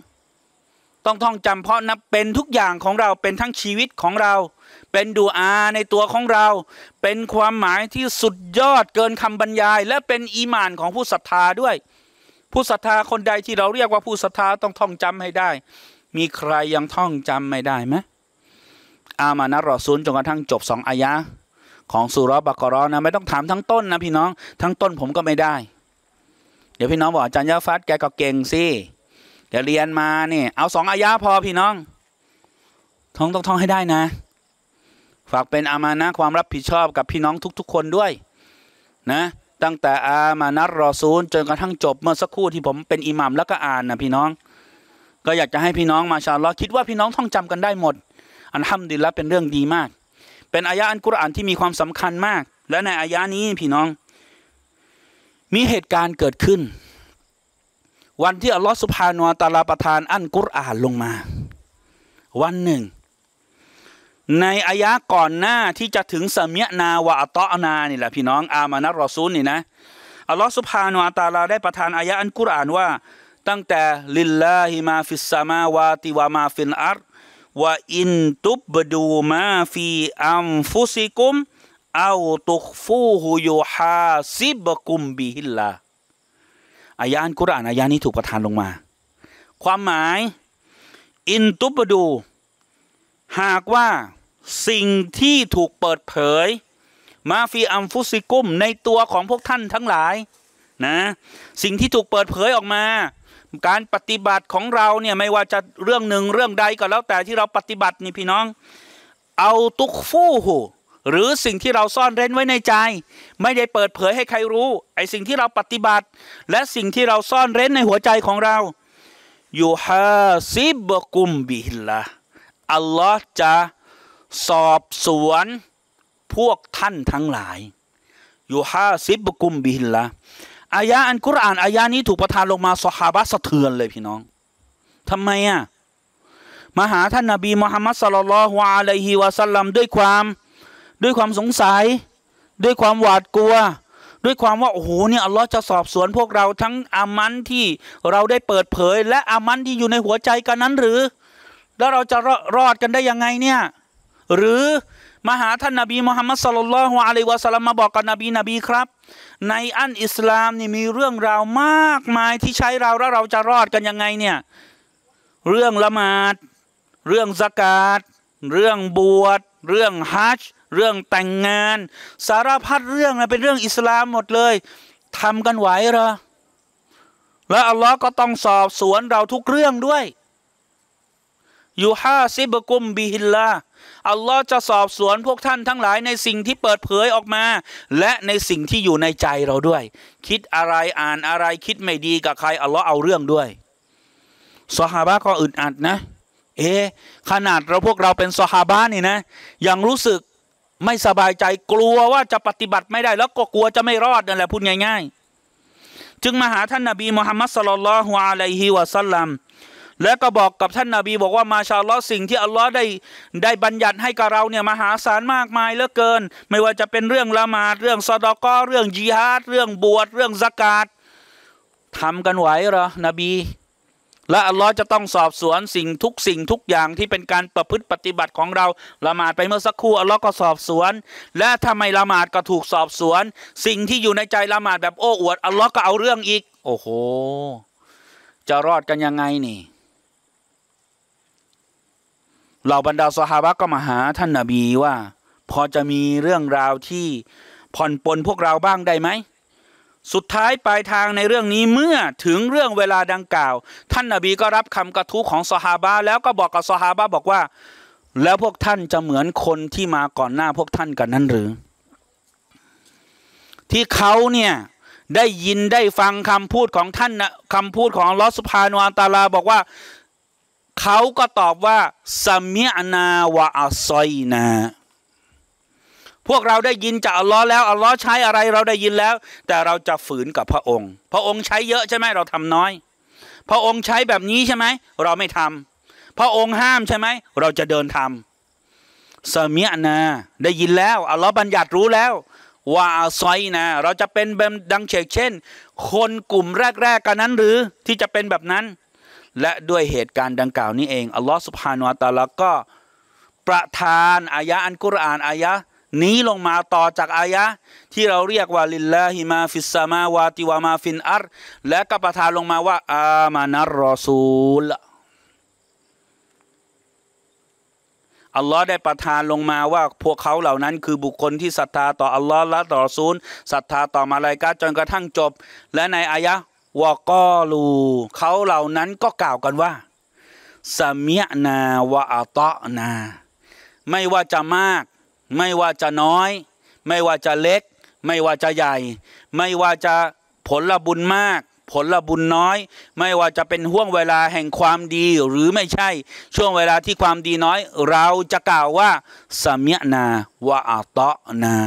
ต้องท่องจำเพราะนับเป็นทุกอย่างของเราเป็นทั้งชีวิตของเรา เป็นดูอาในตัวของเรา เป็นความหมายที่สุดยอดเกินคำบรรยาย และเป็นอีมานของผู้ศรัทธาด้วย ผู้ศรัทธาคนใดที่เราเรียกว่าผู้ศรัทธาต้องท่องจำให้ได้มีใครยังท่องจำไม่ได้ไหมอามานะรอซูลจนกระทั่งจบสองอายะของสุรบักรอนะไม่ต้องถามทั้งต้นนะพี่น้องทั้งต้นผมก็ไม่ได้ เดี๋ยวพี่น้องบอกอาจารย์ยาฟัดแกก็เก่งสิแกเรียนมาเนี่ยเอาสองอายะพอพี่น้องท่องต้องท่องให้ได้นะ ฝากเป็นอามานะความรับผิดชอบกับพี่น้องทุก ๆคนด้วยนะ ตั้งแต่อามานัดรอซูลจนกระทั่งจบเมื่อสักครู่ที่ผมเป็นอิหมัมแล้วก็อ่านนะพี่น้องก็อยากจะให้พี่น้อง มาชาลอคิดว่าพี่น้องท่องจำกันได้หมด อันห้ามดีและเป็นเรื่องดีมาก เป็นอายะอันกุรอานที่มีความสำคัญมาก และในอายะนี้พี่น้อง มีเหตุการณ์เกิดขึ้น วันที่อัลลอฮฺสุภาโนตาลาประทานอันกุรอานลงมา วันหนึ่ง ในอายะก่อนหน้าที่จะถึงสมียนาวะอัตะนานี่แหละพี่น้อง อามานัรรอซูลนี่นะอัลลอฮฺสุภาโนตาลาได้ประทานอายะอันกุรอานว่าตั้งแต่ลิลลาฮิมาฟิสซามาวาติวามาฟินอาร์ว่าอินตุบดูมาฟีอัมฟุซิกุมเอาตุกฟูฮุยฮาซิบกุมบิฮิลลาอายานกุรอานอายานี้ถูกประทานลงมา ความหมายอินตุบดูหากว่า สิ่งที่ถูกเปิดเผย มาฟีอัมฟุซิกุม ในตัวของพวกท่านทั้งหลายนะสิ่งที่ถูกเปิดเผยออกมาการปฏิบัติของเราเนี่ยไม่ว่าจะเรื่องหนึ่งเรื่องใดก็แล้ว แต่ที่เราปฏิบัตินี่พี่น้องเอาตุกฟู่หูหรือสิ่งที่เราซ่อนเร้นไว้ในใจ ไม่ได้เปิดเผยให้ใครรู้ไอ้สิ่งที่เราปฏิบัติและสิ่งที่เราซ่อนเร้นในหัวใจของเราอยู่ฮาซิบกุมบิลละอัลลอฮ์จะสอบสวนพวกท่านทั้งหลายอยู่ฮาซิบกุมบิลละอายะอันกุรอานอายะนี้ถูกประทานลงมาสฮาบะสะเทือนเลยพี่น้อง ทำไมอ่ะมาหาท่านนาบีมุฮัมมัดสลลัลฮวาลัยฮิวะสัลลัมด้วยความด้วยความสงสัย ด้วยความหวาดกลัว ด้วยความว่าโอ้โหเนี่ยอัลลอฮ์จะสอบสวนพวกเรา ทั้งอามันที่เราได้เปิดเผย และอามันที่อยู่ในหัวใจกันนั้นหรือ แล้วเราจะรอดกันได้ยังไงเนี่ย หรือมาหาท่านนาบีมุฮัมมัดสลลัลฮวาลัยฮิวะสัลลัมมาบอกกับนบีนบีครับในอันอิสลาม นี่มีเรื่องราวมากมายที่ใช้เราแล้วเราจะรอดกันยังไงเนี่ย เรื่องละหมาดเรื่องสกาดเรื่องบวช เรื่องฮัจเรื่องแต่งงาน สารพัดเรื่องนะเป็นเรื่องอิสลามหมดเลยทำกันไหวเหรอและอัลลอฮ์ก็ต้องสอบสวนเราทุกเรื่องด้วยยูฮาซิบกุม บิฮิลลาอัลลอฮ์จะสอบสวนพวกท่านทั้งหลายในสิ่งที่เปิดเผยออกมา และในสิ่งที่อยู่ในใจเราด้วย คิดอะไรอ่านอะไรคิดไม่ดีกับใครอัลลอฮ์เอาเรื่องด้วยสหาบะก็อึดอัดนะ เอ๊ขนาดเราพวกเราเป็นสหาบะนี่นะ ยังรู้สึกไม่สบายใจกลัวว่าจะปฏิบัติไม่ได้แล้วก็กลัวจะไม่รอดนั่นแหละพูดง่าย ๆ จึงมาหาท่านนบีมุฮัมมัดสลลัลฮุอะลัยฮิวะสัลลัมและก็บอกกับท่านนาบีบอกว่ามาชาลอสิ่งที่อัลลอฮ์ได้ ได้บัญญัติให้กับเราเนี่ยมหาศาลมากมายเหลือเกิน ไม่ว่าจะเป็นเรื่องละหมาดเรื่องซอดอกอเรื่องจีฮาดเรื่องบวช เรื่องสกาดทำกันไหวเหรอนบี และอัลลอฮ์จะต้องสอบสวน สิ่งทุกสิ่งทุกอย่างที่เป็นการประพฤติปฏิบัติของเราละหมาดไปเมื่อสักครู่อัลลอฮ์ก็สอบสวน และทำไมละหมาดก็ถูกสอบสวน สิ่งที่อยู่ในใจละหมาดแบบโอ้อวด อัลลอฮ์ก็เอาเรื่องอีก โอ้โห จะรอดกันยังไงนี่เหล่าบรรดาสหาบะก็มาหาท่านนาบีว่าพอจะมีเรื่องราวที่ผ่อนปลนพวกเราบ้างได้ไหมสุดท้ายปลายทางในเรื่องนี้เมื่อถึงเรื่องเวลาดังกล่าว ท่านนาบีก็รับคำกระทู้ของสหาบะแล้วก็บอกกับสหาบะบอกว่า แล้วพวกท่านจะเหมือนคนที่มาก่อนหน้าพวกท่านกันนั้นหรือ ที่เขาเนี่ย ได้ยินได้ฟังคำพูดของ ท่านคำพูดของลอสพานวาตาลาบอกว่าเขาก็ตอบว่าสมิอานาวะอัลซอยนา พวกเราได้ยินจากอัลลอฮ์แล้วอัลลอฮ์ใช้อะไรเราได้ยินแล้ว แต่เราจะฝืนกับพระองค์ พระองค์ใช้เยอะใช่ไหมเราทำน้อย พระองค์ใช้แบบนี้ใช่ไหมเราไม่ทำ พระองค์ห้ามใช่ไหมเราจะเดินทำสมิอนาได้ยินแล้วอัลลอฮ์บัญญัติรู้แล้วว่าซอยนะเราจะเป็นแบบดังเชกเช่น คนกลุ่มแรกๆกันนั้นหรือที่จะเป็นแบบนั้นและด้วยเหตุการณ์ดังกล่าวนี้เอง อัลลอฮ์สุบฮานุอัตาลาก็ ประทานอายะอันกุรอานอายะ นี้ลงมาต่อจากอายะ ที่เราเรียกว่าลิลลาฮิมาฟิสซามาวาติวามาฟินอัรและก็ประทานลงมาว่า อามานัรรอซูล อัลลอฮ์ได้ประทานลงมาว่าพวกเขาเหล่านั้นคือบุคคลที่ศรัทธาต่ออัลลอฮ์และต่อซูลศรัทธาต่อมาลายกาจนกระทั่งจบและในอายะวกอลูเขาเหล่านั้นก็กล่าวกันว่าสมียนาวะอัตนาไม่ว่าจะมาก ไม่ว่าจะน้อย ไม่ว่าจะเล็ก ไม่ว่าจะใหญ่ ไม่ว่าจะผลบุญมาก ผลบุญน้อย ไม่ว่าจะเป็นห่วงเวลาแห่งความดีหรือไม่ใช่ ช่วงเวลาที่ความดีน้อย เราจะกล่าวว่าสมียนาวะอัตนา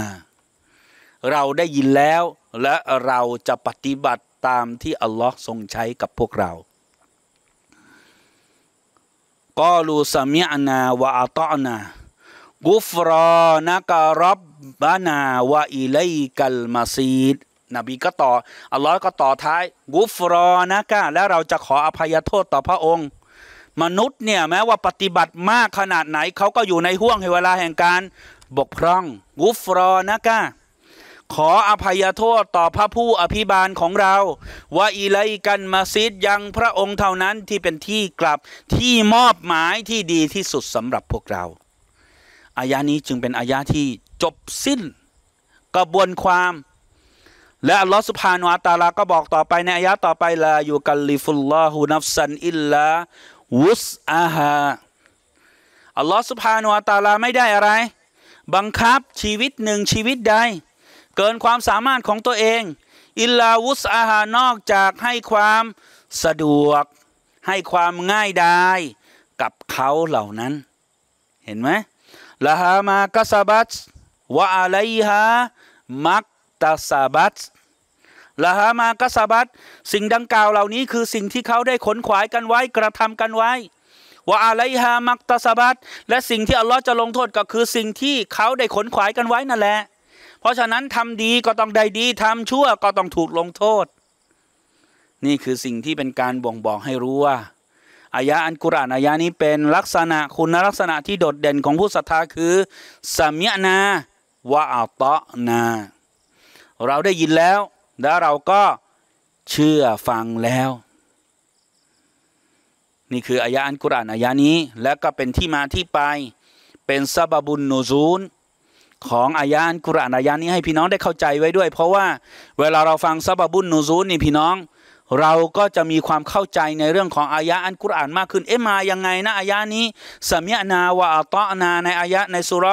เราได้ยินแล้วและเราจะปฏิบัติตามที่อัลลอฮ์ทรงใช้กับพวกเรา กอลูสมิอนา วะอัตอนา กุฟรอนะกะรับบานา วะอิเลกัลมาซีดนบีก็ต่อ อัลลอฮ์ก็ต่อท้ายกุฟรอนะกะแล้วเราจะขออภัยโทษต่อพระองค์ มนุษย์เนี่ย แม้ว่าปฏิบัติมากขนาดไหนเขาก็อยู่ในห่วงเวลาแห่งการ บกพร่องกุฟรอนะกะขออภัยโทษต่อพระผู้อภิบาลของเรา ว่าอีไลกันมาซิดยังพระองค์เท่านั้นที่เป็นที่กลับที่มอบหมายที่ดีที่สุดสำหรับพวกเราอายานี้จึงเป็นอายาที่จบสิ้น กระบวนความ และอัลลอฮฺสุภาโนอัตาลา ก็บอกต่อไปในอายะต่อไปลาอยู่กันลิฟุลลอฮูนัฟซันอิลลาวุสอาฮาอัลลอฮฺสุภาโนอัตาลาไม่ได้อะไร บังคับชีวิตหนึ่งชีวิตใดเกินความสามารถของตัวเอง อิลาวุสอาหานอกจากให้ความสะดวก ให้ความง่ายดายกับเขาเหล่านั้น เห็นไหมละฮามากัซาบัตวะอะไลฮามักตาซาบัตละฮามากัซาบัตสิ่งดังกล่าวเหล่านี้คือสิ่งที่เขาได้ขนขวายกันไว้กระทำกันไว้ว่าอะไรฮามักตาซาบัตและสิ่งที่อัลลอฮ์จะลงโทษก็คือสิ่งที่เขาได้ขนขวายกันไว้นั่นแหละเพราะฉะนั้น ทำดีก็ต้องได้ดี ทำชั่วก็ต้องถูกลงโทษ นี่คือสิ่งที่เป็นการบ่งบอกให้รู้ว่าอายะอันกุรานอายะนี้เป็นลักษณะคุณลักษณะที่โดดเด่นของผู้ศรัทธาคือสมิยนาวะอัลตะนาเราได้ยินแล้วและเราก็เชื่อฟังแล้ว นี่คืออายะอันกุรานอายะนี้ และก็เป็นที่มาที่ไป เป็นซาบบุโนูซูลของอายานกุรานอายานนี้ให้พี่น้องได้เข้าใจไว้ด้วย เพราะว่า เวลาเราฟังซาบบุนนูซูนนี่พี่น้องเราก็จะมีความเข้าใจในเรื่องของอายะอันกุรอานมากขึ้น เอ๊ะมายังไงนะอายะนี้สมีนาวะอัตนาในอายะในสุร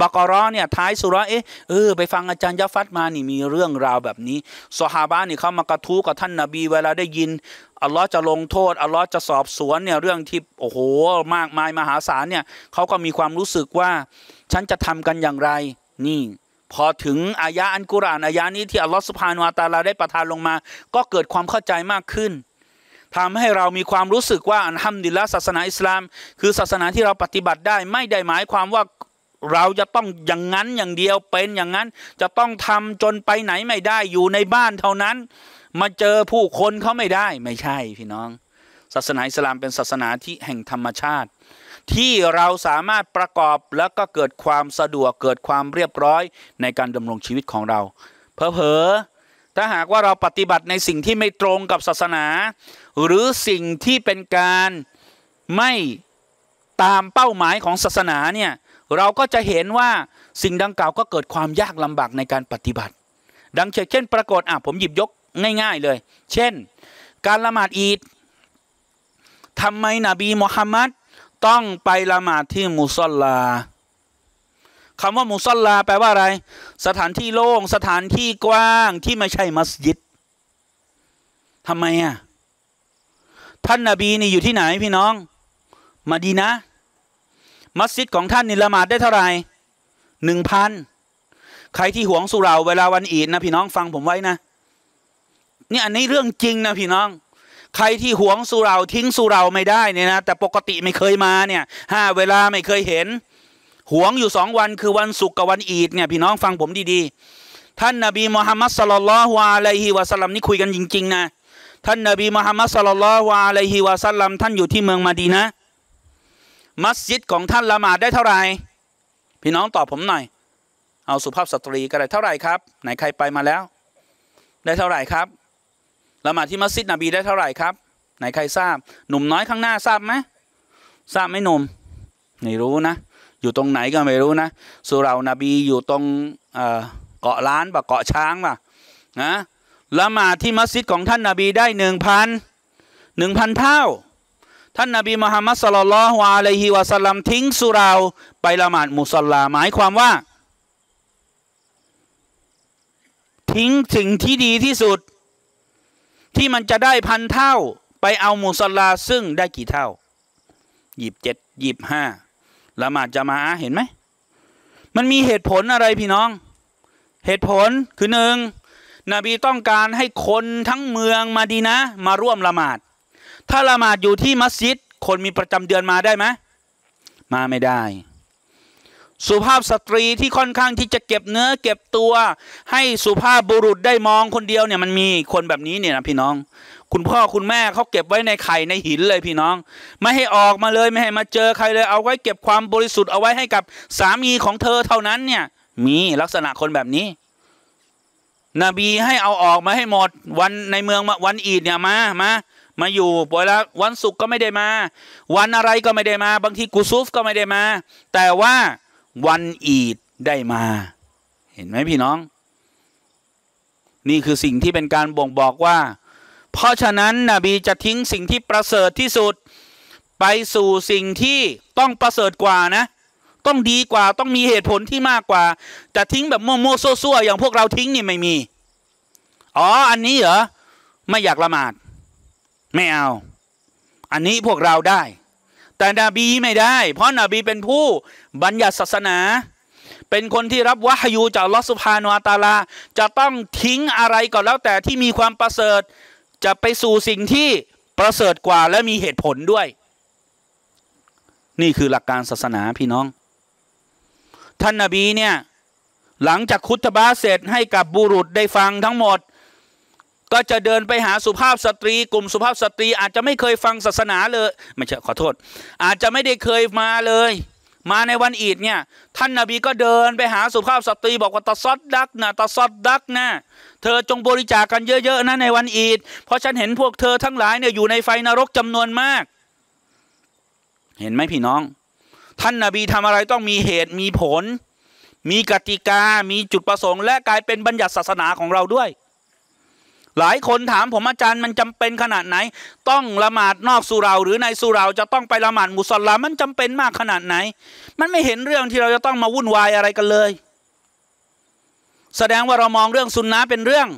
บักรอเนี่ยท้ายสุรเอ๊ะเออไปฟังอาจารย์ยะฟัตมานี่มีเรื่องราวแบบนี้สฮาบะนี่เขามากระทู้กับท่านนาบี เวลาได้ยินอัลลอฮ์จะลงโทษอัลลอฮ์จะสอบสวนเนี่ยเรื่องที่โอ้โห มากมายมหาศาลเนี่ยเขาก็มีความรู้สึกว่า ฉันจะทำกันอย่างไร นี่พอถึงอายะอันกุรานอายะนี้ที่อัลลอฮฺสุภาานอาตาลาได้ประทาน ลงมา ก็เกิดความเข้าใจมากขึ้น ทำให้เรามีความรู้สึกว่าอันฮัมดิลละศาสนาอิสลาม คือศาสนาที่เราปฏิบัติได้ไม่ได้หมายความว่าเราจะต้องอย่างนั้นอย่างเดียวเป็นอย่างนั้น จะต้องทำจนไปไหนไม่ได้อยู่ในบ้านเท่านั้น มาเจอผู้คนเขาไม่ได้ไม่ใช่พี่น้อง ศาสนาอิสลามเป็นศาสนาที่แห่งธรรมชาติที่เราสามารถประกอบแล้วก็เกิดความสะดวกเกิดความเรียบร้อยในการดำรงชีวิตของเราเพอเพอถ้าหากว่าเราปฏิบัติในสิ่งที่ไม่ตรงกับศาสนา หรือสิ่งที่เป็นการไม่ตามเป้าหมายของศาสนาเนี่ยเราก็จะเห็นว่าสิ่งดังกล่าวก็เกิดความยากลำบาก ในการปฏิบัติ ดังเช่นปรากฏอ่ะผมหยิบยกง่าย ๆเลย เช่น การละหมาดอีดทำไมนบีมุฮัมมัดต้องไปละหมาดที่มุซลลาคำว่ามุซลลา แปลว่าอะไร สถานที่โล่งสถานที่กว้างที่ไม่ใช่ มัสยิดทำไมอ่ะท่านนาบีนี่อยู่ที่ไหนพี่น้องมาดีนะ มัสยิดของท่านนี่ละหมาดได้เท่าไหร่หนึ่งพันใครที่หวงสุราเวลาวันอีดนะพี่น้องฟังผมไว้นะนี่อันนี้เรื่องจริงนะพี่น้องใครที่หวงสุราทิ้งสุราไม่ได้เนี่ยนะแต่ปกติไม่เคยมาเนี่ยห้าเวลาไม่เคยเห็น หวงอยู่สองวันคือวันศุกร์กับวันอีดเนี่ย พี่น้องฟังผมดีๆ ท่านนบีมุฮัมมัดสลลัลฮวาไลฮิวะสัลลัมนี่คุยกันจริงๆนะท่านนบีมุฮัมมัดสลลัลฮวาไลฮิวะสัลลัมท่านอยู่ที่เมืองมาดีนะมัสยิดของท่านละหมาดได้เท่าไหร่ พี่น้องตอบผมหน่อย เอาสุภาพสตรีก็ได้เท่าไหร่ครับ ไหนใครไปมาแล้ว ได้เท่าไหร่ครับละหมาดที่มัสยิดนบีได้เท่าไหร่ครับ ไหนใครทราบ หนุ่มน้อยข้างหน้าทราบไหมทราบไหมหนุ่มไม่รู้นะ อยู่ตรงไหนก็ไม่รู้นะ สุเรานบีอยู่ตรงเกาะล้านปะเกาะช้างปะนะละหมาดที่มัสยิดของท่านนาบีได้หนึ่งพันหนึ่งพันเท่า ท่านนาบีมหามัสลลลอฮวาเลฮิวาสลัมทิ้งสุเราไปละหมาดมุสลาหมายความว่า ทิ้งสิ่งที่ดีที่สุดที่มันจะได้พันเท่าไปเอามุสลาซึ่งได้กี่เท่าหยิบเจ็ดหยิบห้าละหมาดจะมาเห็นไหม มันมีเหตุผลอะไรพี่น้อง เหตุผลคือหนึ่งนบีต้องการให้คนทั้งเมืองมาดีนะ มาร่วมละหมาด ถ้าละหมาดอยู่ที่มัสยิด คนมีประจำเดือนมาได้ไหมมาไม่ได้สุภาพสตรีที่ค่อนข้างที่จะเก็บเนื้อเก็บตัว ให้สุภาพบุรุษได้มองคนเดียวเนี่ยมันมีคนแบบนี้เนี่ยนะพี่น้อง คุณพ่อคุณแม่เขาเก็บไว้ในไข่ในหินเลยพี่น้อง ไม่ให้ออกมาเลยไม่ให้มาเจอใครเลย เอาไว้เก็บความบริสุทธิ์เอาไว้ให้กับสามีของเธอเท่านั้นเนี่ยมีลักษณะคนแบบนี้นบีให้เอาออกมาให้หมดวันในเมืองวันอีดเนี่ยมามามาอยู่อยละวันศุกร์ก็ไม่ได้มา วันอะไรก็ไม่ได้มา บางทีกุซุฟก็ไม่ได้มาแต่ว่าวันอีดได้มา เห็นไหมพี่น้อง นี่คือสิ่งที่เป็นการบ่งบอกว่า เพราะฉะนั้นนบีจะทิ้งสิ่งที่ประเสริฐที่สุด ไปสู่สิ่งที่ต้องประเสริฐกว่านะ ต้องดีกว่าต้องมีเหตุผลที่มากกว่า จะทิ้งแบบโม่โม่ซั่วๆอย่างพวกเราทิ้งนี่ไม่มี อ๋ออันนี้เหรอ ไม่อยากละหมาด ไม่เอา อันนี้พวกเราได้แต่นบีไม่ได้ เพราะนบีเป็นผู้บัญญัติศาสนา เป็นคนที่รับวะฮยูจากลอสุภานวตาลา จะต้องทิ้งอะไรก็แล้วแต่ที่มีความประเสริฐ จะไปสู่สิ่งที่ประเสริฐกว่าและมีเหตุผลด้วย นี่คือหลักการศาสนาพี่น้อง ท่านนาบีเนี่ย หลังจากคุตบาเสร็จให้กับบุรุษได้ฟังทั้งหมดก็จะเดินไปหาสุภาพสตรีกลุ่มสุภาพสตรี อาจจะไม่เคยฟังศาสนาเลยไม่ใช่ขอโทษ อาจจะไม่ได้เคยมาเลย มาในวันอีดเนี่ยท่านนาบีก็เดินไปหาสุภาพสตรี บอกว่าตะซอดดักนะตะซอดดักนะเธอจงบริจาคกันเยอะๆนะในวันอีดเพราะฉันเห็นพวกเธอทั้งหลายเนี่ยอยู่ในไฟนรกจำนวนมาก เห็นไหมพี่น้อง ท่านนาบีทำอะไรต้องมีเหตุมีผล มีกติกามีจุดประสงค์และกลายเป็นบัญญัติศาสนาของเราด้วยหลายคนถามผมอาจารย์มันจำเป็นขนาดไหน ต้องละหมาดนอกสุรา หรือในสุราจะต้องไปละหมาดมุสลามันจำเป็นมากขนาดไหน มันไม่เห็นเรื่องที่เราจะต้องมาวุ่นวายอะไรกันเลย แสดงว่าเรามองเรื่องสุนนะเป็นเรื่อง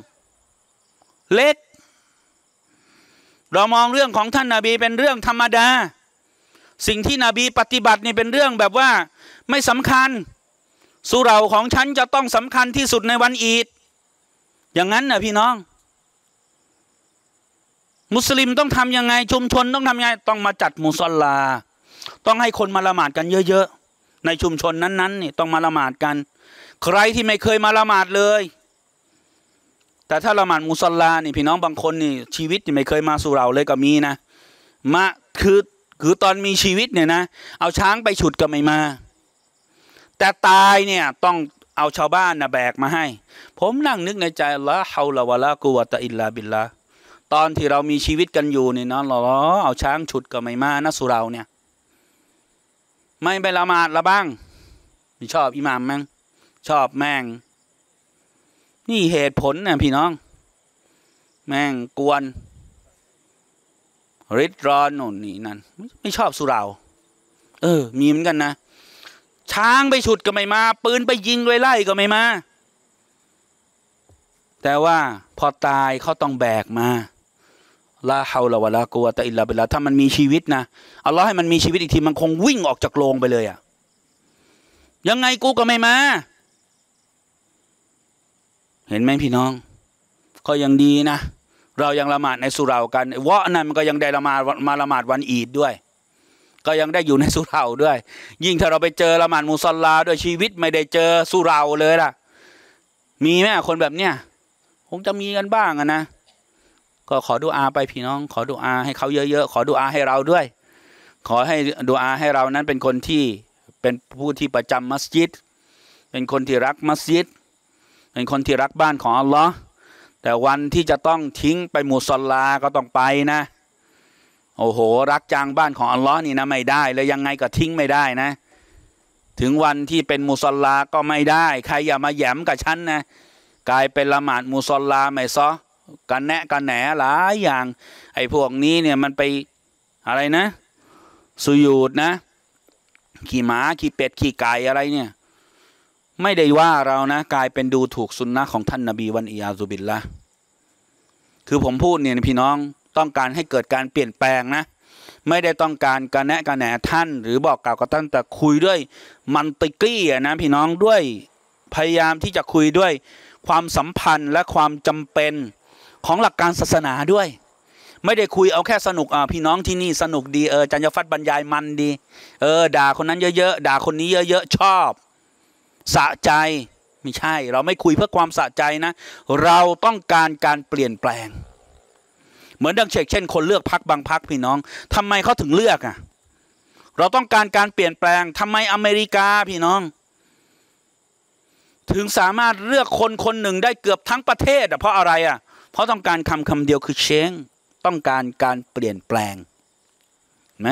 เล็ก เรามองเรื่องของท่านนาบีเป็นเรื่องธรรมดา สิ่งที่นบีปฏิบัตินี่เป็นเรื่องแบบว่าไม่สำคัญ สุราของฉันจะต้องสำคัญที่สุดในวันอีด อย่างนั้นนะพี่น้องมุสลิมต้องทํำยังไงชุมชนต้องทำยังไง ต้องมาจัดมุสลา ต้องให้คนมาละหมาดกันเยอะๆในชุมชนนั้นๆนี่ต้องมาละหมาดกัน ใครที่ไม่เคยมาละหมาดเลย แต่ถ้าละหมาดมุสลา นี่พี่น้องบางคนนี่ชีวิตนี่ไม่เคยมาสุราเลยก็มีนะมาคือคือตอนมีชีวิตเนี่ยนะ เอาช้างไปฉุดก็ไม่มาแต่ตายเนี่ยต้องเอาชาวบ้านนะแบกมาให้ ผมนั่งนึกในใจละเฮาลาวะลากูวะตะอิลลา บิลลาตอนที่เรามีชีวิตกันอยู่นี่นะหรอ เอาช้างฉุดกัไม่มานะสุเราเนี่ย ไม่ไปละหมาดละบ้าง ไม่ชอบอิหมามแม่งชอบแม่ง นี่เหตุผลนะพี่น้อง แม่งกวนริดร้อนน่นนี่นั่นไม่ชอบสุเราเออมีเหมือนกันนะ ช้างไปฉุดก็ไม่มา ปืนไปยิงไปไล่ก็ไม่มาแต่ว่าพอตายเขาต้องแบกมาลาฮาลาวะลากัวตะอิลลาบิลลาถ้ามันมีชีวิตนะอัลลอฮ์ให้มันมีชีวิตอีกทีมันคงวิ่งออกจากโรงไปเลยอะยังไงกูก็ไม่มาเห็นไหมพี่น้องก็ยังดีนะเรายังละหมาดในสุรากันวะนั้นมันก็ยังได้ละมามาละหมาดวันอีดด้วย ก็ยังได้อยู่ในสุราด้วย ยิ่งถ้าเราไปเจอละหมาดมุสลาด้วยชีวิตไม่ได้เจอสุราเลยล่ะ มีไหมคนแบบเนี้ยคงจะมีกันบ้างนะก็ขอดูอาไปพี่น้องขอดูอาให้เขาเยอะ ๆ ขอดูอาให้เราด้วย ขอให้ดูอาให้เรานั้นเป็นคนที่เป็นผู้ที่ประจำมัสยิด เป็นคนที่รักมัสยิด เป็นคนที่รักบ้านของอัลลอฮ์แต่วันที่จะต้องทิ้งไปมูซอลลาก็ต้องไปนะโอ้โห รักจังบ้านของอัลลอฮ์นี่นะไม่ได้แล้วยังไงก็ทิ้งไม่ได้นะ ถึงวันที่เป็นมูซอลลา ก็ไม่ได้ ใครอย่ามาแย้มกับฉันนะ กลายเป็นละหมาดมูซอลลาไม่ซอกันแนะกันแหนหลายอย่างไอ้พวกนี้เนี่ยมันไปอะไรนะ สุยูดนะ ขี่หมาขี่เป็ด ขี่ไก่อะไรเนี่ย ไม่ได้ว่าเรานะกลายเป็นดูถูกสุนนะของท่านนาบีวันอียาซุบิลละคือผมพูดเนี่ย พี่น้องต้องการให้เกิดการเปลี่ยนแปลงนะ ไม่ได้ต้องการการแนะการแหนท่าน หรือบอกกล่าวกับท่านแต่คุยด้วยมันติกี้นะพี่น้องด้วยพยายามที่จะคุยด้วยความสัมพันธ์และความจำเป็นของหลักการศาสนาด้วย ไม่ได้คุยเอาแค่สนุกอ่าพี่น้องที่นี่สนุกดีเออจันยฟัดบรรยายมันดี เออด่าคนนั้นเยอะๆด่าคนนี้เยอะๆชอบสะใจไม่ใช่ เราไม่คุยเพื่อความสะใจนะ เราต้องการการเปลี่ยนแปลง เหมือนดังเชกเช่น คนเลือกพักบางพักพี่น้องทำไมเขาถึงเลือกอ่ะเราต้องการการเปลี่ยนแปลงทำไมอเมริกาพี่น้อง ถึงสามารถเลือกคนคนหนึ่งได้เกือบทั้งประเทศเพราะอะไรอ่ะเพราะต้องการคำคำเดียวคือเชงต้องการการเปลี่ยนแปลงไหม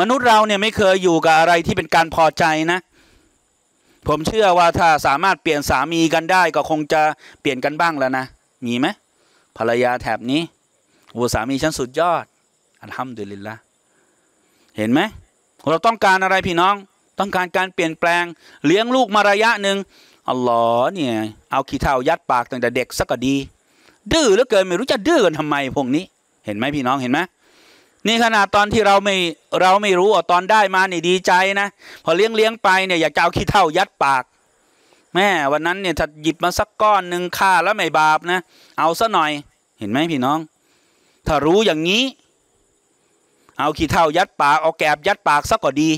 มนุษย์เราเนี่ยไม่เคยอยู่กับอะไรที่เป็นการพอใจนะ ผมเชื่อว่าถ้าสามารถเปลี่ยนสามีกันได้ก็คงจะเปลี่ยนกันบ้างแล้วนะ มีไหมภรรยาแถบนี้โอ้สามีฉันสุดยอดอัลฮัมดุลิลละเห็นไหม เราต้องการอะไรพี่น้อง ต้องการการเปลี่ยนแปลง เลี้ยงลูกมาระยะหนึ่งอ๋อเนี่ยเอาขี้เท้ายัดปากตั้งแต่เด็กสักก็ดีดื้อเหลือ เกิน ไม่รู้จะดื้อกันทำไม พวกนี้ เห็นไหมพี่น้องเห็นไหมนี่ขนาดตอนที่เราไม่เราไม่รู้อ่ะตอนได้มาเนี่ยดีใจนะ พอเลี้ยงเลี้ยงไปเนี่ยอยากจะเอาขี้เท่ายัดปาก แม่วันนั้นเนี่ยถ้าหยิบมาสักก้อนหนึ่งค่าแล้วไม่บาปนะ เอาซะหน่อย เห็นไหมพี่น้อง ถ้ารู้อย่างนี้ เอาขี้เท่ายัดปากเอาแกบยัดปากซะกก็ดี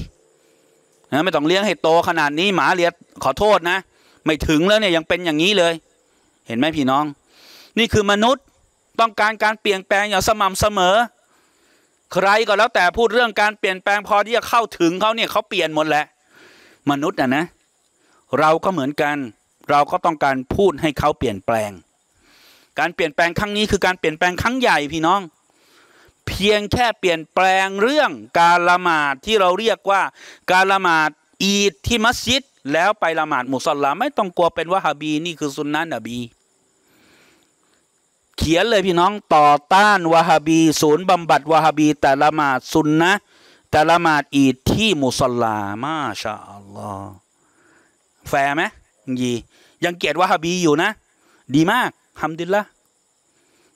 นะไม่ต้องเลี้ยงให้โตขนาดนี้หมาเลียขอโทษนะ ไม่ถึงแล้วเนี่ยยังเป็นอย่างนี้เลย เห็นไหมพี่น้องนี่คือมนุษย์ต้องการการเปลี่ยนแปลงอย่างสม่ำเสมอ ใครก็แล้วแต่พูดเรื่องการเปลี่ยนแปลงพอที่จะเข้าถึงเขาเนี่ยเขาเปลี่ยนหมดแหละมนุษย์นะนะ เราก็เหมือนกัน เราก็ต้องการพูดให้เขาเปลี่ยนแปลง การเปลี่ยนแปลงครั้งนี้คือการเปลี่ยนแปลงครั้งใหญ่พี่น้อง เพียงแค่เปลี่ยนแปลงเรื่องการละหมาดที่เราเรียกว่า การละหมาดอีดที่มัสยิด แล้วไปละหมาดมุสลิมไม่ต้องกลัวเป็นวะฮาบี นี่คือสุนนะนบีเขียนเลยพี่น้องต่อต้านวาฮาบี ศูนย์ บำบัดวาฮาบีแต่ละมาดซุนนะแต่ละมาดอีดที่มุสลามาชาอัลลอฮ์แฟร์ไหมยียังเกียดวาฮาบีอยู่นะ ดีมากฮำมดิลละ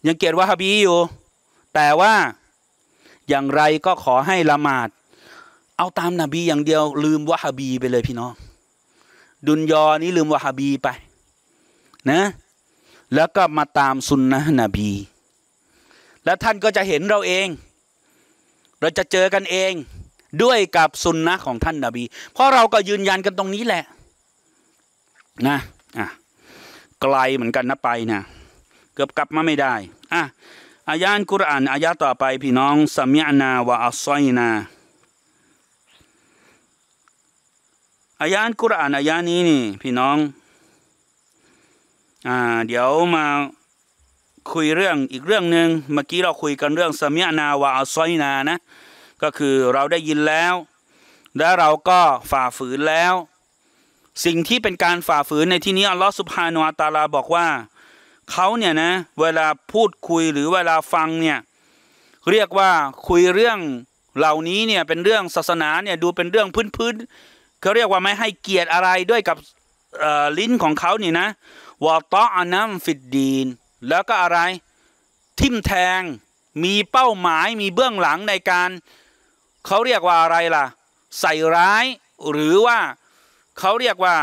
ยังเกียดวาฮาบีอยู่ แต่ว่า อย่างไรก็ขอให้ละหมาด เอาตามนาบี อย่างเดียว ลืมวะฮาบีไปเลยพี่น้อง ดุนยอนี้ลืมวะฮาบีไปนะแล้วก็มาตามสุนนะนบี และท่านก็จะเห็นเราเอง เราจะเจอกันเองด้วยกับสุนนะของท่านนาบีเพราะเราก็ยืนยันกันตรงนี้แหละนะอ่ะไกลเหมือนกันนะ ไปนะเกือบกลับมาไม่ได้อ่ะอายานกุรอานอายะต่อไป พี่น้องสมิอานาวะอัลซอยนาอายานกุรอานอายานี้นี่พี่น้องเดี๋ยวมาคุยเรื่องอีกเรื่องหนึ่งเมื่อกี้เราคุยกันเรื่องสมียนาวาอัลซอยนานะก็คือเราได้ยินแล้ว และเราก็ฝ่าฝืนแล้ว สิ่งที่เป็นการฝ่าฝืนในที่นี้อัลลอฮฺสุบฮานุอัตาลาบอกว่าเขาเนี่ยนะเวลาพูดคุยหรือเวลาฟังเนี่ยเรียกว่าคุยเรื่องเหล่านี้เนี่ยเป็นเรื่องศาสนาเนี่ยดูเป็นเรื่องพื้นพื้นเขาเรียกว่าไม่ให้เกียรติอะไรด้วยกับลิ้นของเขานี่นะวะตอนัมฟิดดีนแล้วก็อะไรทิมแทงมีเป้าหมายมีเบื้องหลังในการ เขาเรียกว่าอะไรล่ะ ใส่ร้ายหรือว่าเขาเรียกว่า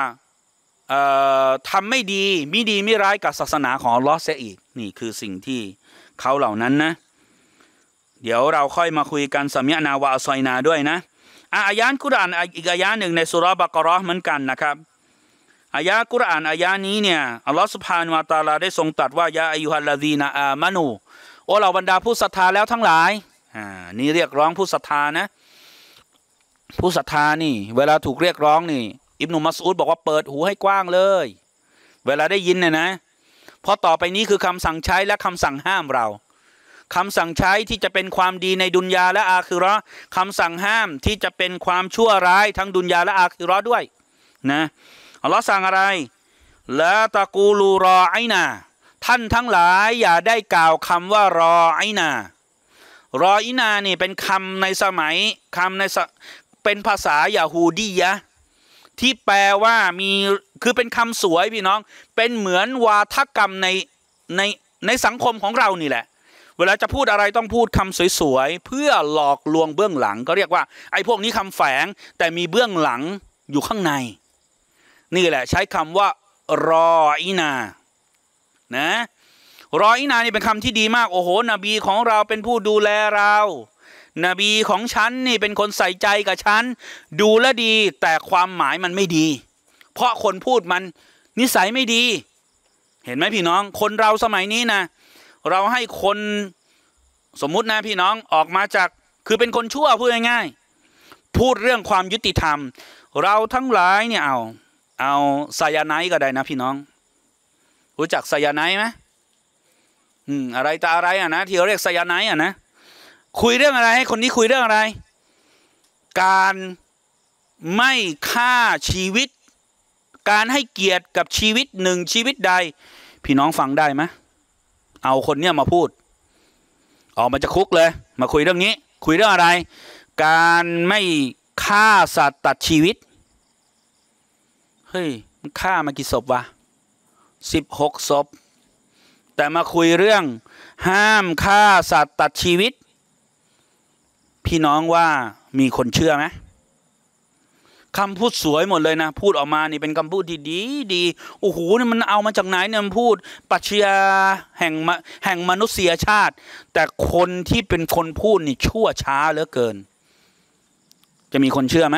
ทำไม่ดีมีดีมิร้ายกับศาสนาของลอสเซอีกนี่คือสิ่งที่เขาเหล่านั้นนะ เดี๋ยวเราค่อยมาคุยกันสัมยนาวาซอยนาด้วยนะอายานกุรานอีกอายานหนึ่งในสุรบากรอเหมือนกันนะครับอายะกุรอานอายะนี้เนี่ยอัลลอฮฺสุภฮานวาตาลาได้ทรงตัดว่ายาอายุฮัลลาดีนาอามานู โอเหล่าบรรดาผู้ศรัทธาแล้วทั้งหลายอ่านี่เรียกร้องผู้ศรัทธานะ ผู้ศรัทธานี่ เวลาถูกเรียกร้องนี่อิบนุมัสอุดบอกว่าเปิดหูให้กว้างเลย เวลาได้ยินเนี่ยนะ เพราะต่อไปนี้คือคำสั่งใช้และคำสั่งห้ามเรา คำสั่งใช้ที่จะเป็นความดีในดุนยาและอาคือรอคำสั่งห้ามที่จะเป็นความชั่วร้าย ทั้งดุนยาและอาคือรอด้วย นะอัลลอฮ์สั่งอะไรละตะกูลูรอไอนา ท่านทั้งหลายอย่าได้กล่าวคำว่า รอไอนา รออินานี่เป็นคำในสมัยคำในเป็นภาษายาฮูดียะที่แปลว่ามีคือเป็นคำสวยพี่น้อง เป็นเหมือนวาทกรรมในในในสังคมของเรานี่แหละ เวลาจะพูดอะไรต้องพูดคำสวยๆเพื่อหลอกลวงเบื้องหลังก็เรียกว่า ไอ้พวกนี้คำแฝงแต่มีเบื้องหลังอยู่ข้างในนี่แหละ ใช้คำว่า รออินา นะ รออินานี่เป็นคำที่ดีมาก โอ้โห นบีของเราเป็นผู้ดู แล เรา นบีของ ฉันนี่เป็นคนใส่ใจกับ ฉัน ดูแลดี แต่ความหมายมันไม่ดี เพราะคนพูดมันนิสัยไม่ดี เห็นไหมพี่น้อง คนเราสมัยนี้นะ เราให้คนสมมุตินะพี่น้องออกมาจากคือเป็นคนชั่วพูดง่ายๆ พูดเรื่องความยุติธรรม เราทั้งหลายเนี่ยเอาเอาไซยาไนก็ได้นะพี่น้อง รู้จักไซยาไนไหมอืมอะไรตาอะไรอ่ะนะที่เขาเรียกไซยาไน อ่ะนะคุยเรื่องอะไร ให้คนนี้คุยเรื่องอะไร การไม่ฆ่าชีวิต การให้เกียรติกับชีวิตหนึ่งชีวิตใดพี่น้องฟังได้ไหมเอาคนเนี้ยมาพูด ออกมาจะคุกเลย มาคุยเรื่องนี้ คุยเรื่องอะไร การไม่ฆ่าสัตว์ตัดชีวิตเฮ้ยมันฆ่ามากี่ศพวะสิบหกศพ แต่มาคุยเรื่อง ห้ามฆ่าสัตว์ตัดชีวิต พี่น้องว่ามีคนเชื่อไหมคำพูดสวยหมดเลยนะ พูดออกมานี่เป็นคำพูดที่ดีดีโอ้โหนี่มันเอามาจากไหนเนี่ยมันพูด ปัจจัยแห่งแห่งมนุษยชาติ แต่คนที่เป็นคนพูดนี่ชั่วช้าเหลือเกิน จะมีคนเชื่อไหม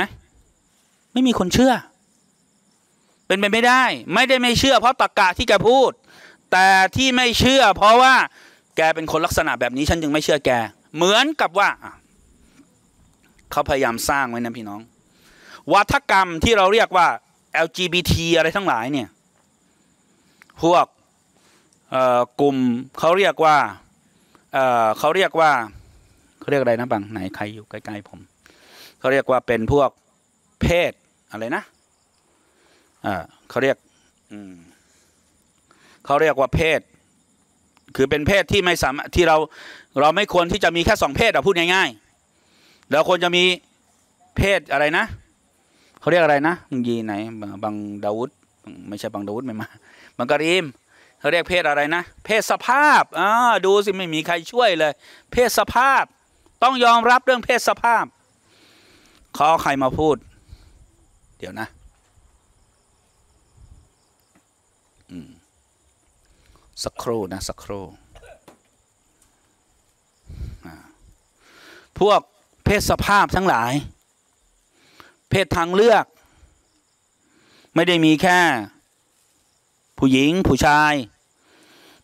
ไม่มีคนเชื่อเป็นไปไม่ได้ ไม่ได้ไม่เชื่อเพราะตรกกะที่แกพูด แต่ที่ไม่เชื่อเพราะว่าแกเป็นคนลักษณะแบบนี้ฉันจึงไม่เชื่อแก เหมือนกับว่า เขาพยายามสร้างไว้นะพี่น้องวัฒกรรมที่เราเรียกว่า LGBT อะไรทั้งหลายเนี่ย พวกกลุ่มเขาเรียกว่าเเขาเรียกว่าเขาเรียกอะไรนะบังไหนใครอยู่ใกล้ๆผมเขาเรียกว่าเป็นพวกเพศอะไรนะเขาเรียกเขาเรียกว่าเพศ คือเป็นเพศที่ไม่สามารถที่เรา เราไม่ควรที่จะมีแค่สองเพศเราพูดง่ายๆเราควรจะมีเพศอะไรนะเขาเรียกอะไรนะมึงยีไหนบางดาวุฒไม่ใช่บางดาวุฒไม่มาบังกรีมเขาเรียกเพศอะไรนะเพศสภาพอ่าดูสิไม่มีใครช่วยเลย เพศสภาพ ต้องยอม รับเรื่องเพศสภาพ ขอใครมาพูด เดี๋ยวนะสักครู่นะสักครู่พวกเพศสภาพทั้งหลาย เพศทางเลือก ไม่ได้มีแค่ ผู้หญิงผู้ชาย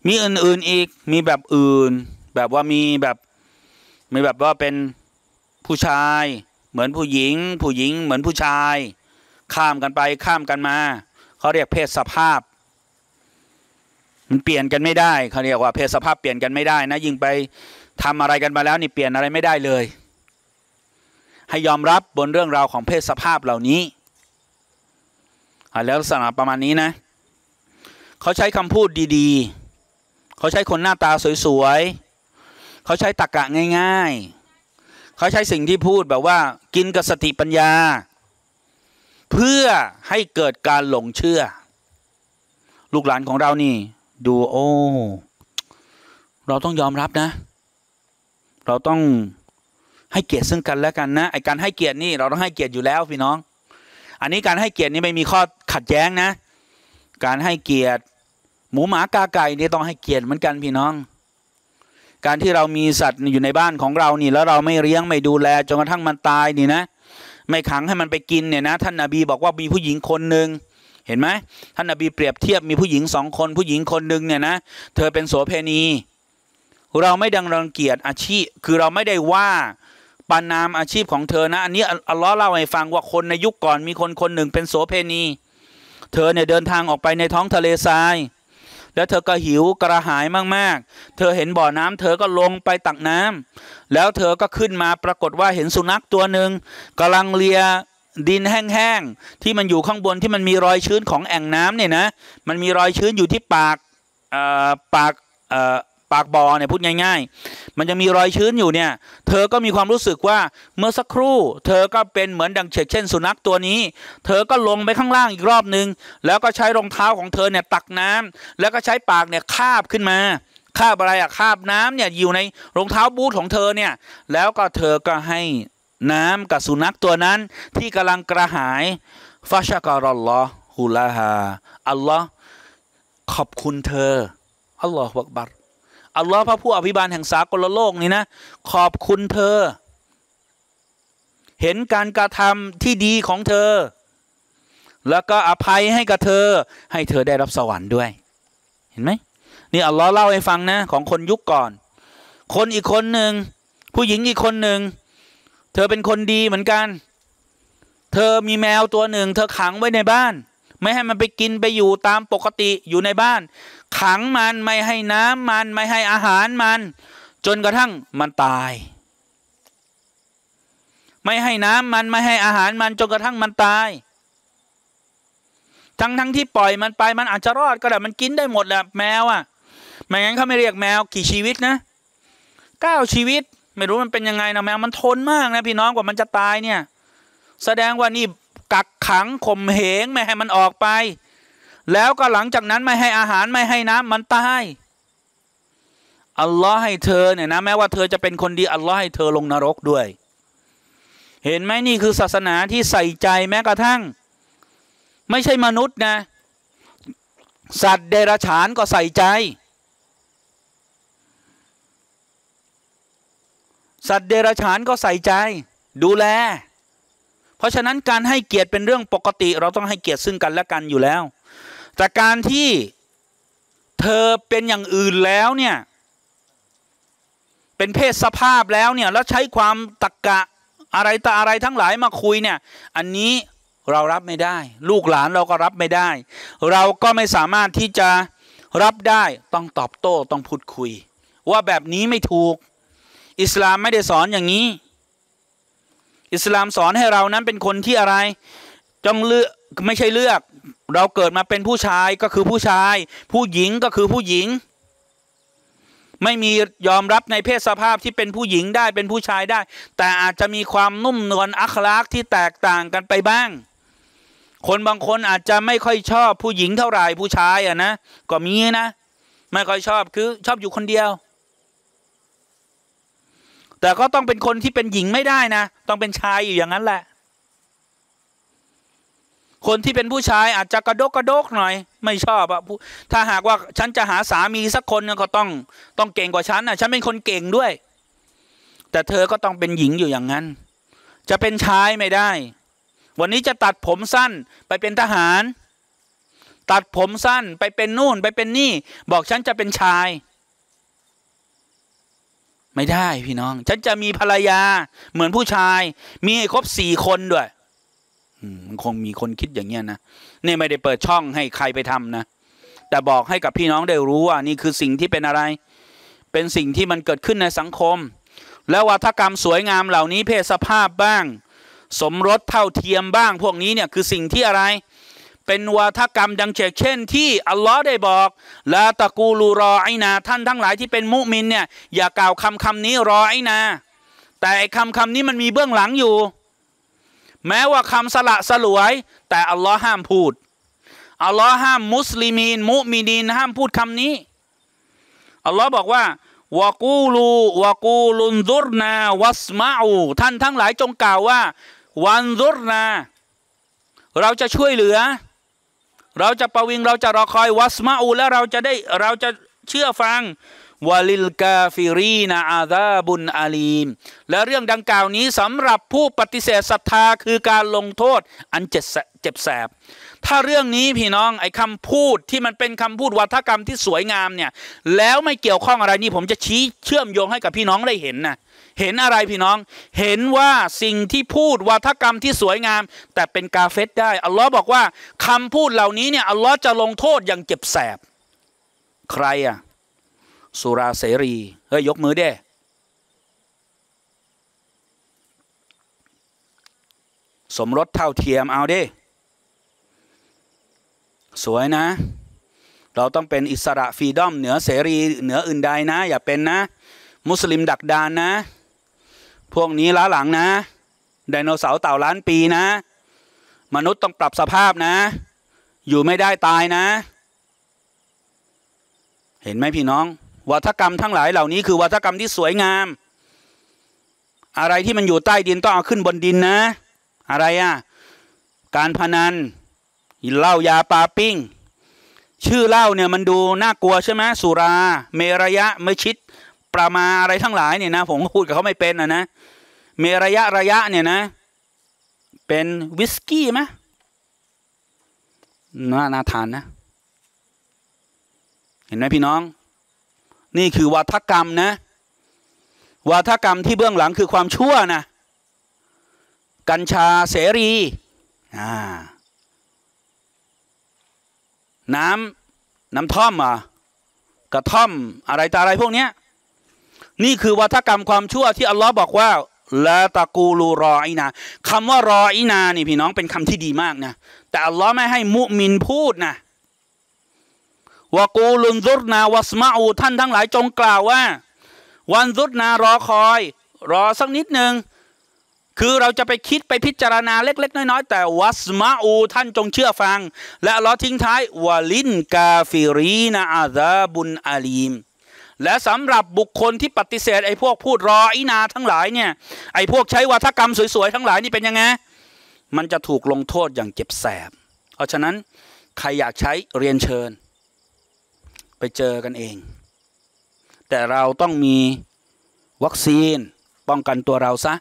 มีอื่นๆอีกมีแบบอื่นแบบว่ามีแบบมีแบบว่าเป็นผู้ชายเหมือนผู้หญิง ผู้หญิงเหมือนผู้ชาย ข้ามกันไปข้ามกันมาเขาเรียกเพศสภาพมันเปลี่ยนกันไม่ได้ เขาเรียกว่าเพศสภาพเปลี่ยนกันไม่ได้นะยิ่งไปทำอะไรกันมาแล้ว นี่เปลี่ยนอะไรไม่ได้เลย ให้ยอมรับบนเรื่องราวของเพศสภาพเหล่านี้แล้วสำหรัะประมาณนี้นะ เขาใช้คำพูดดีๆ เขาใช้คนหน้าตาสวยๆเขาใช้ตรกกะง่าย ๆเขาใช้สิ่งที่พูดแบบว่ากินกับสติปัญญา เพื่อให้เกิดการหลงเชื่อ ลูกหลานของเรานี่ดูโอ้ เราต้องยอมรับนะ เราต้องให้เกียรติซึ่งกันและกันนะไอการให้เกียรตินี่เราต้องให้เกียรติอยู่แล้วพี่น้อง อันนี้การให้เกียรตินี่ไม่มีข้อขัดแย้งนะ การให้เกียรติ หมูหมากาไก่นี่ต้องให้เกียรติเหมือนกันพี่น้อง การที่เรามีสัตว์อยู่ในบ้านของเรานี่ แล้วเราไม่เลี้ยงไม่ดูแลจนกระทั่งมันตายนี่นะ ไม่ขังให้มันไปกินเนี่ยนะ ท่านอบีบอกว่ามีผู้หญิงคนหนึ่งเห็นไหมท่านนบีเปรียบเทียบมีผู้หญิงสองคนผู้หญิงคนหนึ่งเนี่ยนะเธอเป็นโสเพณี เราไม่ดังรังเกียจอาชีพ คือเราไม่ได้ว่าปานามอาชีพของเธอนะ อันนี้อัลลอฮ์เล่าให้ฟังว่าคนในยุคก่อนมีคนคนหนึ่งเป็นโสเพณี เธอเนี่ยเดินทางออกไปในท้องทะเลทรายแล้วเธอก็หิวกระหายมากๆ เธอเห็นบ่อน้ำ เธอก็ลงไปตักน้ำ แล้วเธอก็ขึ้นมาปรากฏว่าเห็นสุนัขตัวหนึ่งกำลังเลียดินแห้งๆที่มันอยู่ข้างบนที่มันมีรอยชื้นของ แอ่งน้ำเนี่ยนะมันมีรอยชื้นอยู่ที่ปากปากปากบอ่อเนี่ยพูดง่าย ๆ มันจะมีรอยชื้นอยู่เนี่ยเธอก็มีความรู้สึกว่าเมื่อสักครู่ เธอก็เป็นเหมือนดังเฉกเช่นสุนัขตัวนี้ เธอก็ลงไปข้างล่างอีกรอบหนึ่งแล้วก็ใช้รองเท้าของเธอเนี่ยตักน้ำ แล้วก็ใช้ปากเนี่ยคาบขึ้นมาคาบอะไรอะคาบน้ำเนี่ยอยู่ในรองเท้าบูทของเธอเนี่ยแล้วก็เธอก็ให้น้ำกับสุนัขตัวนั้นที่กำลังกระหายฟาชากรอลลอฮุลาฮาอัลลอฮ์ขอบคุณเธออัลลอฮ์บักบัตอัลลอฮ์พระผู้อภิบาลแห่งสากลโลกนี่นะขอบคุณเธอ เห็นการกระทำที่ดีของเธอ แล้วก็อภัยให้กับเธอให้เธอได้รับสวรรค์ด้วย เห็นไหมนี่อัลลอฮ์เล่าให้ฟังนะ ของคนยุคก่อน คนอีกคนหนึ่ง ผู้หญิงอีกคนหนึ่งธอเป็นคนดีเหมือนกัน เธอมีแมวตัวหนึ่ง เธอขังไว้ในบ้าน ไม่ให้มันไปกินไปอยู่ตามปกติอยู่ในบ้าน ขังมันไม่ให้น้ำมัน ไม่ให้อาหารมัน จนกระทั่งมันตาย ไม่ให้น้ำมันไม่ให้อาหารมันจนกระทั่งมันตายทั้งทั้งที่ปล่อยมันไปมันอาจจะรอด ก็ได้มันกินได้หมดแหละแมวอะ่ะไม่ งั้นเขาไม่เรียกแมวกี่ชีวิตนะเก้าชีวิตไม่รู้มันเป็นยังไงนะแมวมันทนมากนะพี่น้องกว่ามันจะตายเนี่ย แสดงว่านี่กักขังข่มเหงไม่ให้มันออกไป แล้วก็หลังจากนั้นไม่ให้อาหารไม่ให้น้ำมันตายอัลลอฮ์ให้เธอเนี่ยนะ แม้ว่าเธอจะเป็นคนดีอัลลอฮ์ให้เธอลงนรกด้วย เห็นไหมนี่คือศาสนาที่ใส่ใจแม้กระทั่ง ไม่ใช่มนุษย์นะสัตว์เดรัจฉานก็ใส่ใจสัตว์เดรัจฉานก็ใส่ใจดูแล เพราะฉะนั้นการให้เกียรติเป็นเรื่องปกติ เราต้องให้เกียรติซึ่งกันและกันอยู่แล้ว แต่การที่เธอเป็นอย่างอื่นแล้วเนี่ย เป็นเพศสภาพแล้วเนี่ยแล้วใช้ความตะกกะ อะไรต่อะไรทั้งหลายมาคุยเนี่ย อันนี้เรารับไม่ได้ ลูกหลานเราก็รับไม่ได้ เราก็ไม่สามารถที่จะรับได้ต้องตอบโต้ต้องพูดคุย ว่าแบบนี้ไม่ถูกอิสลามไม่ได้สอนอย่างนี้ อิสลามสอนให้เรานั้นเป็นคนที่อะไรจงเลือกไม่ใช่เลือก เราเกิดมาเป็นผู้ชายก็คือผู้ชาย ผู้หญิงก็คือผู้หญิง ไม่มียอมรับในเพศสภาพที่เป็นผู้หญิงได้เป็นผู้ชายได้ แต่อาจจะมีความนุ่มนวลอัคลากที่แตกต่างกันไปบ้าง คนบางคนอาจจะไม่ค่อยชอบผู้หญิงเท่าไหร่ผู้ชายอ่ะนะ ก็มีนะ ไม่ค่อยชอบคือชอบอยู่คนเดียวแต่ก็ต้องเป็นคนที่เป็นหญิงไม่ได้นะ ต้องเป็นชายอยู่อย่างนั้นแหละ คนที่เป็นผู้ชายอาจจะกระดกกระดกหน่อยไม่ชอบอะถ้าหากว่าฉันจะหาสามีสักคนก็ต้องต้องเก่งกว่าฉันนะฉันเป็นคนเก่งด้วย แต่เธอก็ต้องเป็นหญิงอยู่อย่างนั้นจะเป็นชายไม่ได้ วันนี้จะตัดผมสั้นไปเป็นทหาร ตัดผมสั้นไปเป็นนู่นไปเป็นนี่บอกฉันจะเป็นชายไม่ได้พี่น้องฉันจะมีภรรยา เหมือนผู้ชาย มีครบสี่คนด้วยมันคงมีคนคิดอย่างเงี้ยนะนี่ไม่ได้เปิดช่องให้ใครไปทำนะแต่บอกให้กับพี่น้องได้รู้ว่านี่คือสิ่งที่เป็นอะไร เป็นสิ่งที่มันเกิดขึ้นในสังคม แล้ววัฒกรรมสวยงามเหล่านี้เพศสภาพบ้าง สมรสเท่าเทียมบ้าง พวกนี้เนี่ยคือสิ่งที่อะไรเป็นวาทกรรมดังเช่นที่ อัลลอฮ์ได้บอกละตะกูลูรอไอนา ท่านทั้งหลายที่เป็นมุมินเนี่ย อย่ากล่าวคำคำนี้รอไอนา แต่คำคำนี้มันมีเบื้องหลังอยู่ แม้ว่าคำสละสลวย แต่อัลลอฮ์ห้ามพูด อัลลอฮ์ห้ามมุสลิมีน มุมินีน ห้ามพูดคำนี้ อัลลอฮ์บอกว่าวะกูลูวะกูลุนซุรนาวัสมาอูท่านทั้งหลายจงกล่าวว่า วันซุรนา เราจะช่วยเหลือเราจะประวิงเราจะรอคอยวัสมาอูและเราจะได้เราจะเชื่อฟังวาลิลกาฟิรีนาอาซาบุนอาลีมและเรื่องดังกล่าวนี้สำหรับผู้ปฏิเสธศรัทธาคือการลงโทษอันเจ็บแสบถ้าเรื่องนี้พี่น้องไอ้คำพูดที่มันเป็นคำพูดวัฒกรรมที่สวยงามเนี่ย แล้วไม่เกี่ยวข้องอะไรนี่ผมจะชี้เชื่อมโยงให้กับพี่น้องได้เห็นนะเห็นอะไรพี่น้องเห็นว่าสิ่งที่พูดวัฒกรรมที่สวยงาม แต่เป็นกาเฟตได้อัลลอฮ์บอกว่าคำพูดเหล่านี้เนี่ยอัลลอฮ์จะลงโทษอย่างเจ็บแสบ ใครอะสุราเสรีเฮ้ยยกมือเด้สมรสเท่าเทียม เอาเด้สวยนะ เราต้องเป็นอิสระฟรีดอม เหนือเสรีเหนืออื่นใดนะ อย่าเป็นนะ มุสลิมดักดานนะ พวกนี้ล้าหลังนะไดโนเสาร์เต่าล้านปีนะ มนุษย์ต้องปรับสภาพนะ อยู่ไม่ได้ตายนะ เห็นไหมพี่น้องวัฒกรรมทั้งหลายเหล่านี้คือวัฒกรรมที่สวยงาม อะไรที่มันอยู่ใต้ดินต้องเอาขึ้นบนดินนะ อะไรอะ่ะการพนันเหล้ายาปลาปิ้งชื่อเหล้าเนี่ยมันดูน่ากลัวใช่ไหมสุรา เมรยะเมชิดประมาอะไรทั้งหลายเนี่ยนะผมพูดกับเขาไม่เป็นนะนะ เมรยะระยะเนี่ยนะเป็นวิสกี้ไหมน่าน่าทานนะ เห็นไหมพี่น้อง นี่คือวัฒกรรมนะวัฒกรรมที่เบื้องหลังคือความชั่วนะ กัญชาเสรีอ่าน้ำน้ำท่อมอ่ะกระท่อมอะไรตาอะไรพวกเนี้ย นี่คือวัฒกรรมความชั่วที่ อัลลอฮ์บอกว่าละตะกูลูรออินาคำว่ารออินานี่พี่น้องเป็นคำที่ดีมากนะ แต่ อัลลอฮ์ไม่ให้มุมินพูดนะวะกูลุนซุดนา วัสมาอู ท่านทั้งหลายจงกล่าวว่า วันซุดนา รอคอย รอสักนิดหนึ่งคือเราจะไปคิดไปพิจารณาเล็ก ๆ น้อย ๆ แต่วัสมาอู ท่านจงเชื่อฟัง และลอทิ้งท้ายวาลินกาฟิรีนาอาซาบุนอาลีม และสำหรับบุคคลที่ปฏิเสธ ไอ้พวกพูดรออีนาทั้งหลายเนี่ยไอ้พวกใช้วาทกรรมสวย ๆ ทั้งหลายนี่เป็นยังไง มันจะถูกลงโทษอย่างเจ็บแสบ เพราะฉะนั้น ใครอยากใช้เรียนเชิญ ไปเจอกันเอง แต่เราต้องมีวัคซีนป้องกันตัวเราซะ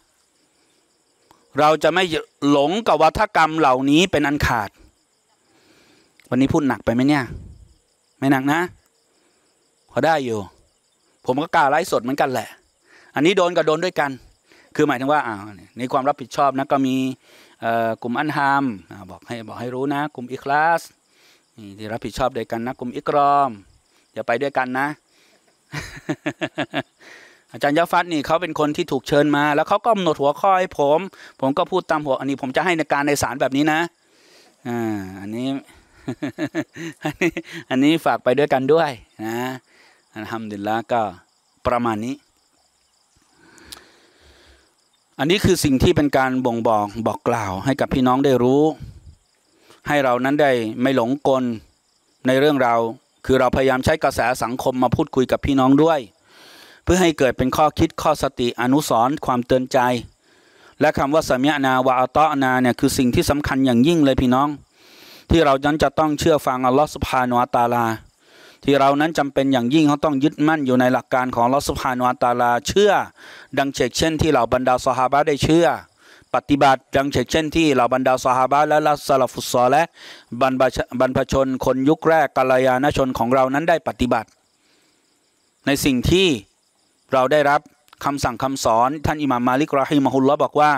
เราจะไม่หลงกับวัฒกรรมเหล่านี้เป็นอันขาด วันนี้พูดหนักไปไหมเนี่ย ไม่หนักนะ พอได้อยู่ ผมก็กล้าไล่สดเหมือนกันแหละ อันนี้โดนกับโดนด้วยกัน คือหมายถึงว่าอ้าวในความรับผิดชอบนะ ก็มีกลุ่มอันฮามบอกให้บอกให้รู้นะ กลุ่มอิคลาสที่รับผิดชอบด้วยกันนะ กลุ่มอิกรอมอย่าไปด้วยกันนะาจารย์ยาฟัตนี่เขาเป็นคนที่ถูกเชิญมา แล้วเขาก็กำหนดหัวข้อให้ผม ผมก็พูดตามหัวอันนี้ผมจะให้ในการในสารแบบนี้นะอ่าอันนี้อันนี้อันนี้ฝากไปด้วยกันด้วยนะอัลทำดิลละก็ประมาณนี้ อันนี้คือสิ่งที่เป็นการบ่งบอกบอกกล่าว ให้กับพี่น้องได้รู้ ให้เรานั้นได้ไม่หลงกลในเรื่องเราคือเราพยายามใช้กระแสสังคมมาพูดคุยกับพี่น้องด้วยเพื่อให้เกิดเป็นข้อคิดข้อสติอนุสรความเตือนใจ และคำว่าสมยนาวาอัตนาเนี่ยคือสิ่งที่สำคัญอย่างยิ่งเลยพี่น้อง ที่เรานั้นจะต้องเชื่อฟังอัลลอฮฺสุภาโนตาลา ที่เรานั้นจำเป็นอย่างยิ่งเขาต้องยึดมั่นอยู่ในหลักการของอัลลอฮฺสุภาโนตาลาเชื่อดังเช่นเช่นที่เหล่าบรรดาสหายได้เชื่อ ปฏิบัติดังเช่นเช่น ที่เหล่าบรรดาสหาบะและลัสลาฟุตซอและบรรบรรพชนคนยุคแรกกัลยาณชนของเรานั้นได้ปฏิบัติ ในสิ่งที่เราได้รับคำสั่งคำสอน ท่านอิหม่ามมาลิกราฮิมะฮุลลอบอกว่า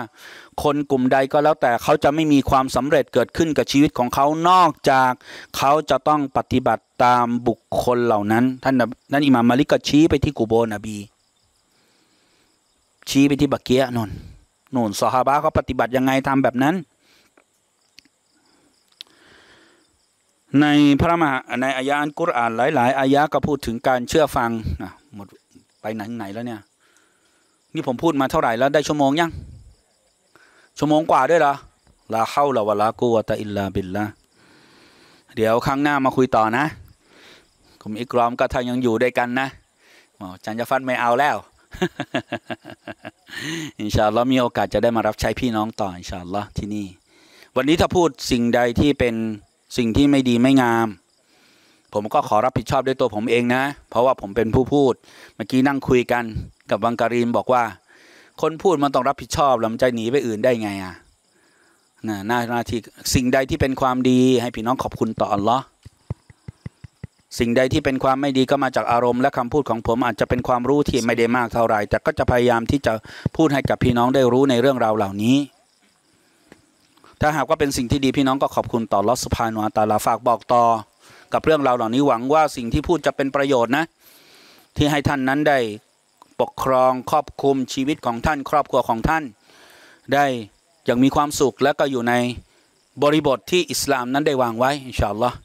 คนกลุ่มใดก็แล้วแต่เขาจะไม่มีความสำเร็จเกิดขึ้นกับชีวิตของเขานอกจาก เขาจะต้องปฏิบัติตามบุคคลเหล่านั้น ท่านนั้นอิหม่ามมาลิกก็ชี้ไปที่กุโบนบี ชี้ไปที่บักเกียนนนนสฮาบะเขาปฏิบัติยังไงทำแบบนั้น ในพระมหาในอายะอันกุรอานหลาย ๆอายะก็พูดถึงการเชื่อฟังนะไปไหนไหนแล้วเนี่ย นี่ผมพูดมาเท่าไหร่แล้ว ได้ชั่วโมงยัง ชั่วโมงกว่าด้วยเหรอ ลาเข้าละวะลากูวตะอิลลาบิลละเดี๋ยวครั้งหน้ามาคุยต่อนะผุมอีกรอมก็ท่านยังอยู่ด้วยกันนะอจันยฟันไม่เอาแล้ว อินชาอัลลอฮ์มีโอกาสจะได้มารับใช้พี่น้องต่ออินชาอัลลอฮ์ที่นี่ วันนี้ถ้าพูดสิ่งใดที่เป็นสิ่งที่ไม่ดีไม่งามผม ก็ขอรับผิดชอบด้วยตัวผมเอง นะ เพราะว่าผมเป็นผู้พูด เมื่อกี้นั่งคุยกันกับบังการีมบอกว่า คนพูดมันต้องรับผิดชอบ แล้ว มันจะหนีไป อื่นได้ไง อ่ะนะหน้านาที่สิ่งใดที่เป็นความดี ให้พี่น้องขอบคุณต่ออัลลอฮ์สิ่งใดที่เป็นความไม่ดีก็มาจากอารมณ์ และคำพูดของผมอาจจะเป็นความรู้ที่ไม่ได้มากเท่าไหร่ แต่ก็จะพยายามที่จะพูดให้กับพี่น้องได้รู้ในเรื่องราวเหล่านี้ ถ้าหากว่าเป็นสิ่งที่ดีพี่น้องก็ขอบคุณต่อลอสภานวตาลาฝากบอกต่อกับเรื่องราวเหล่านี้หวังว่าสิ่งที่พูดจะเป็นประโยชน์นะที่ให้ท่านนั้นได้ปกครองครอบคุมชีวิตของท่านครอบครัวของท่านได้อย่างมีความสุขและก็อยู่ในบริบทที่อิสลามนั้นได้วางไว้อินชาอัลลอฮ์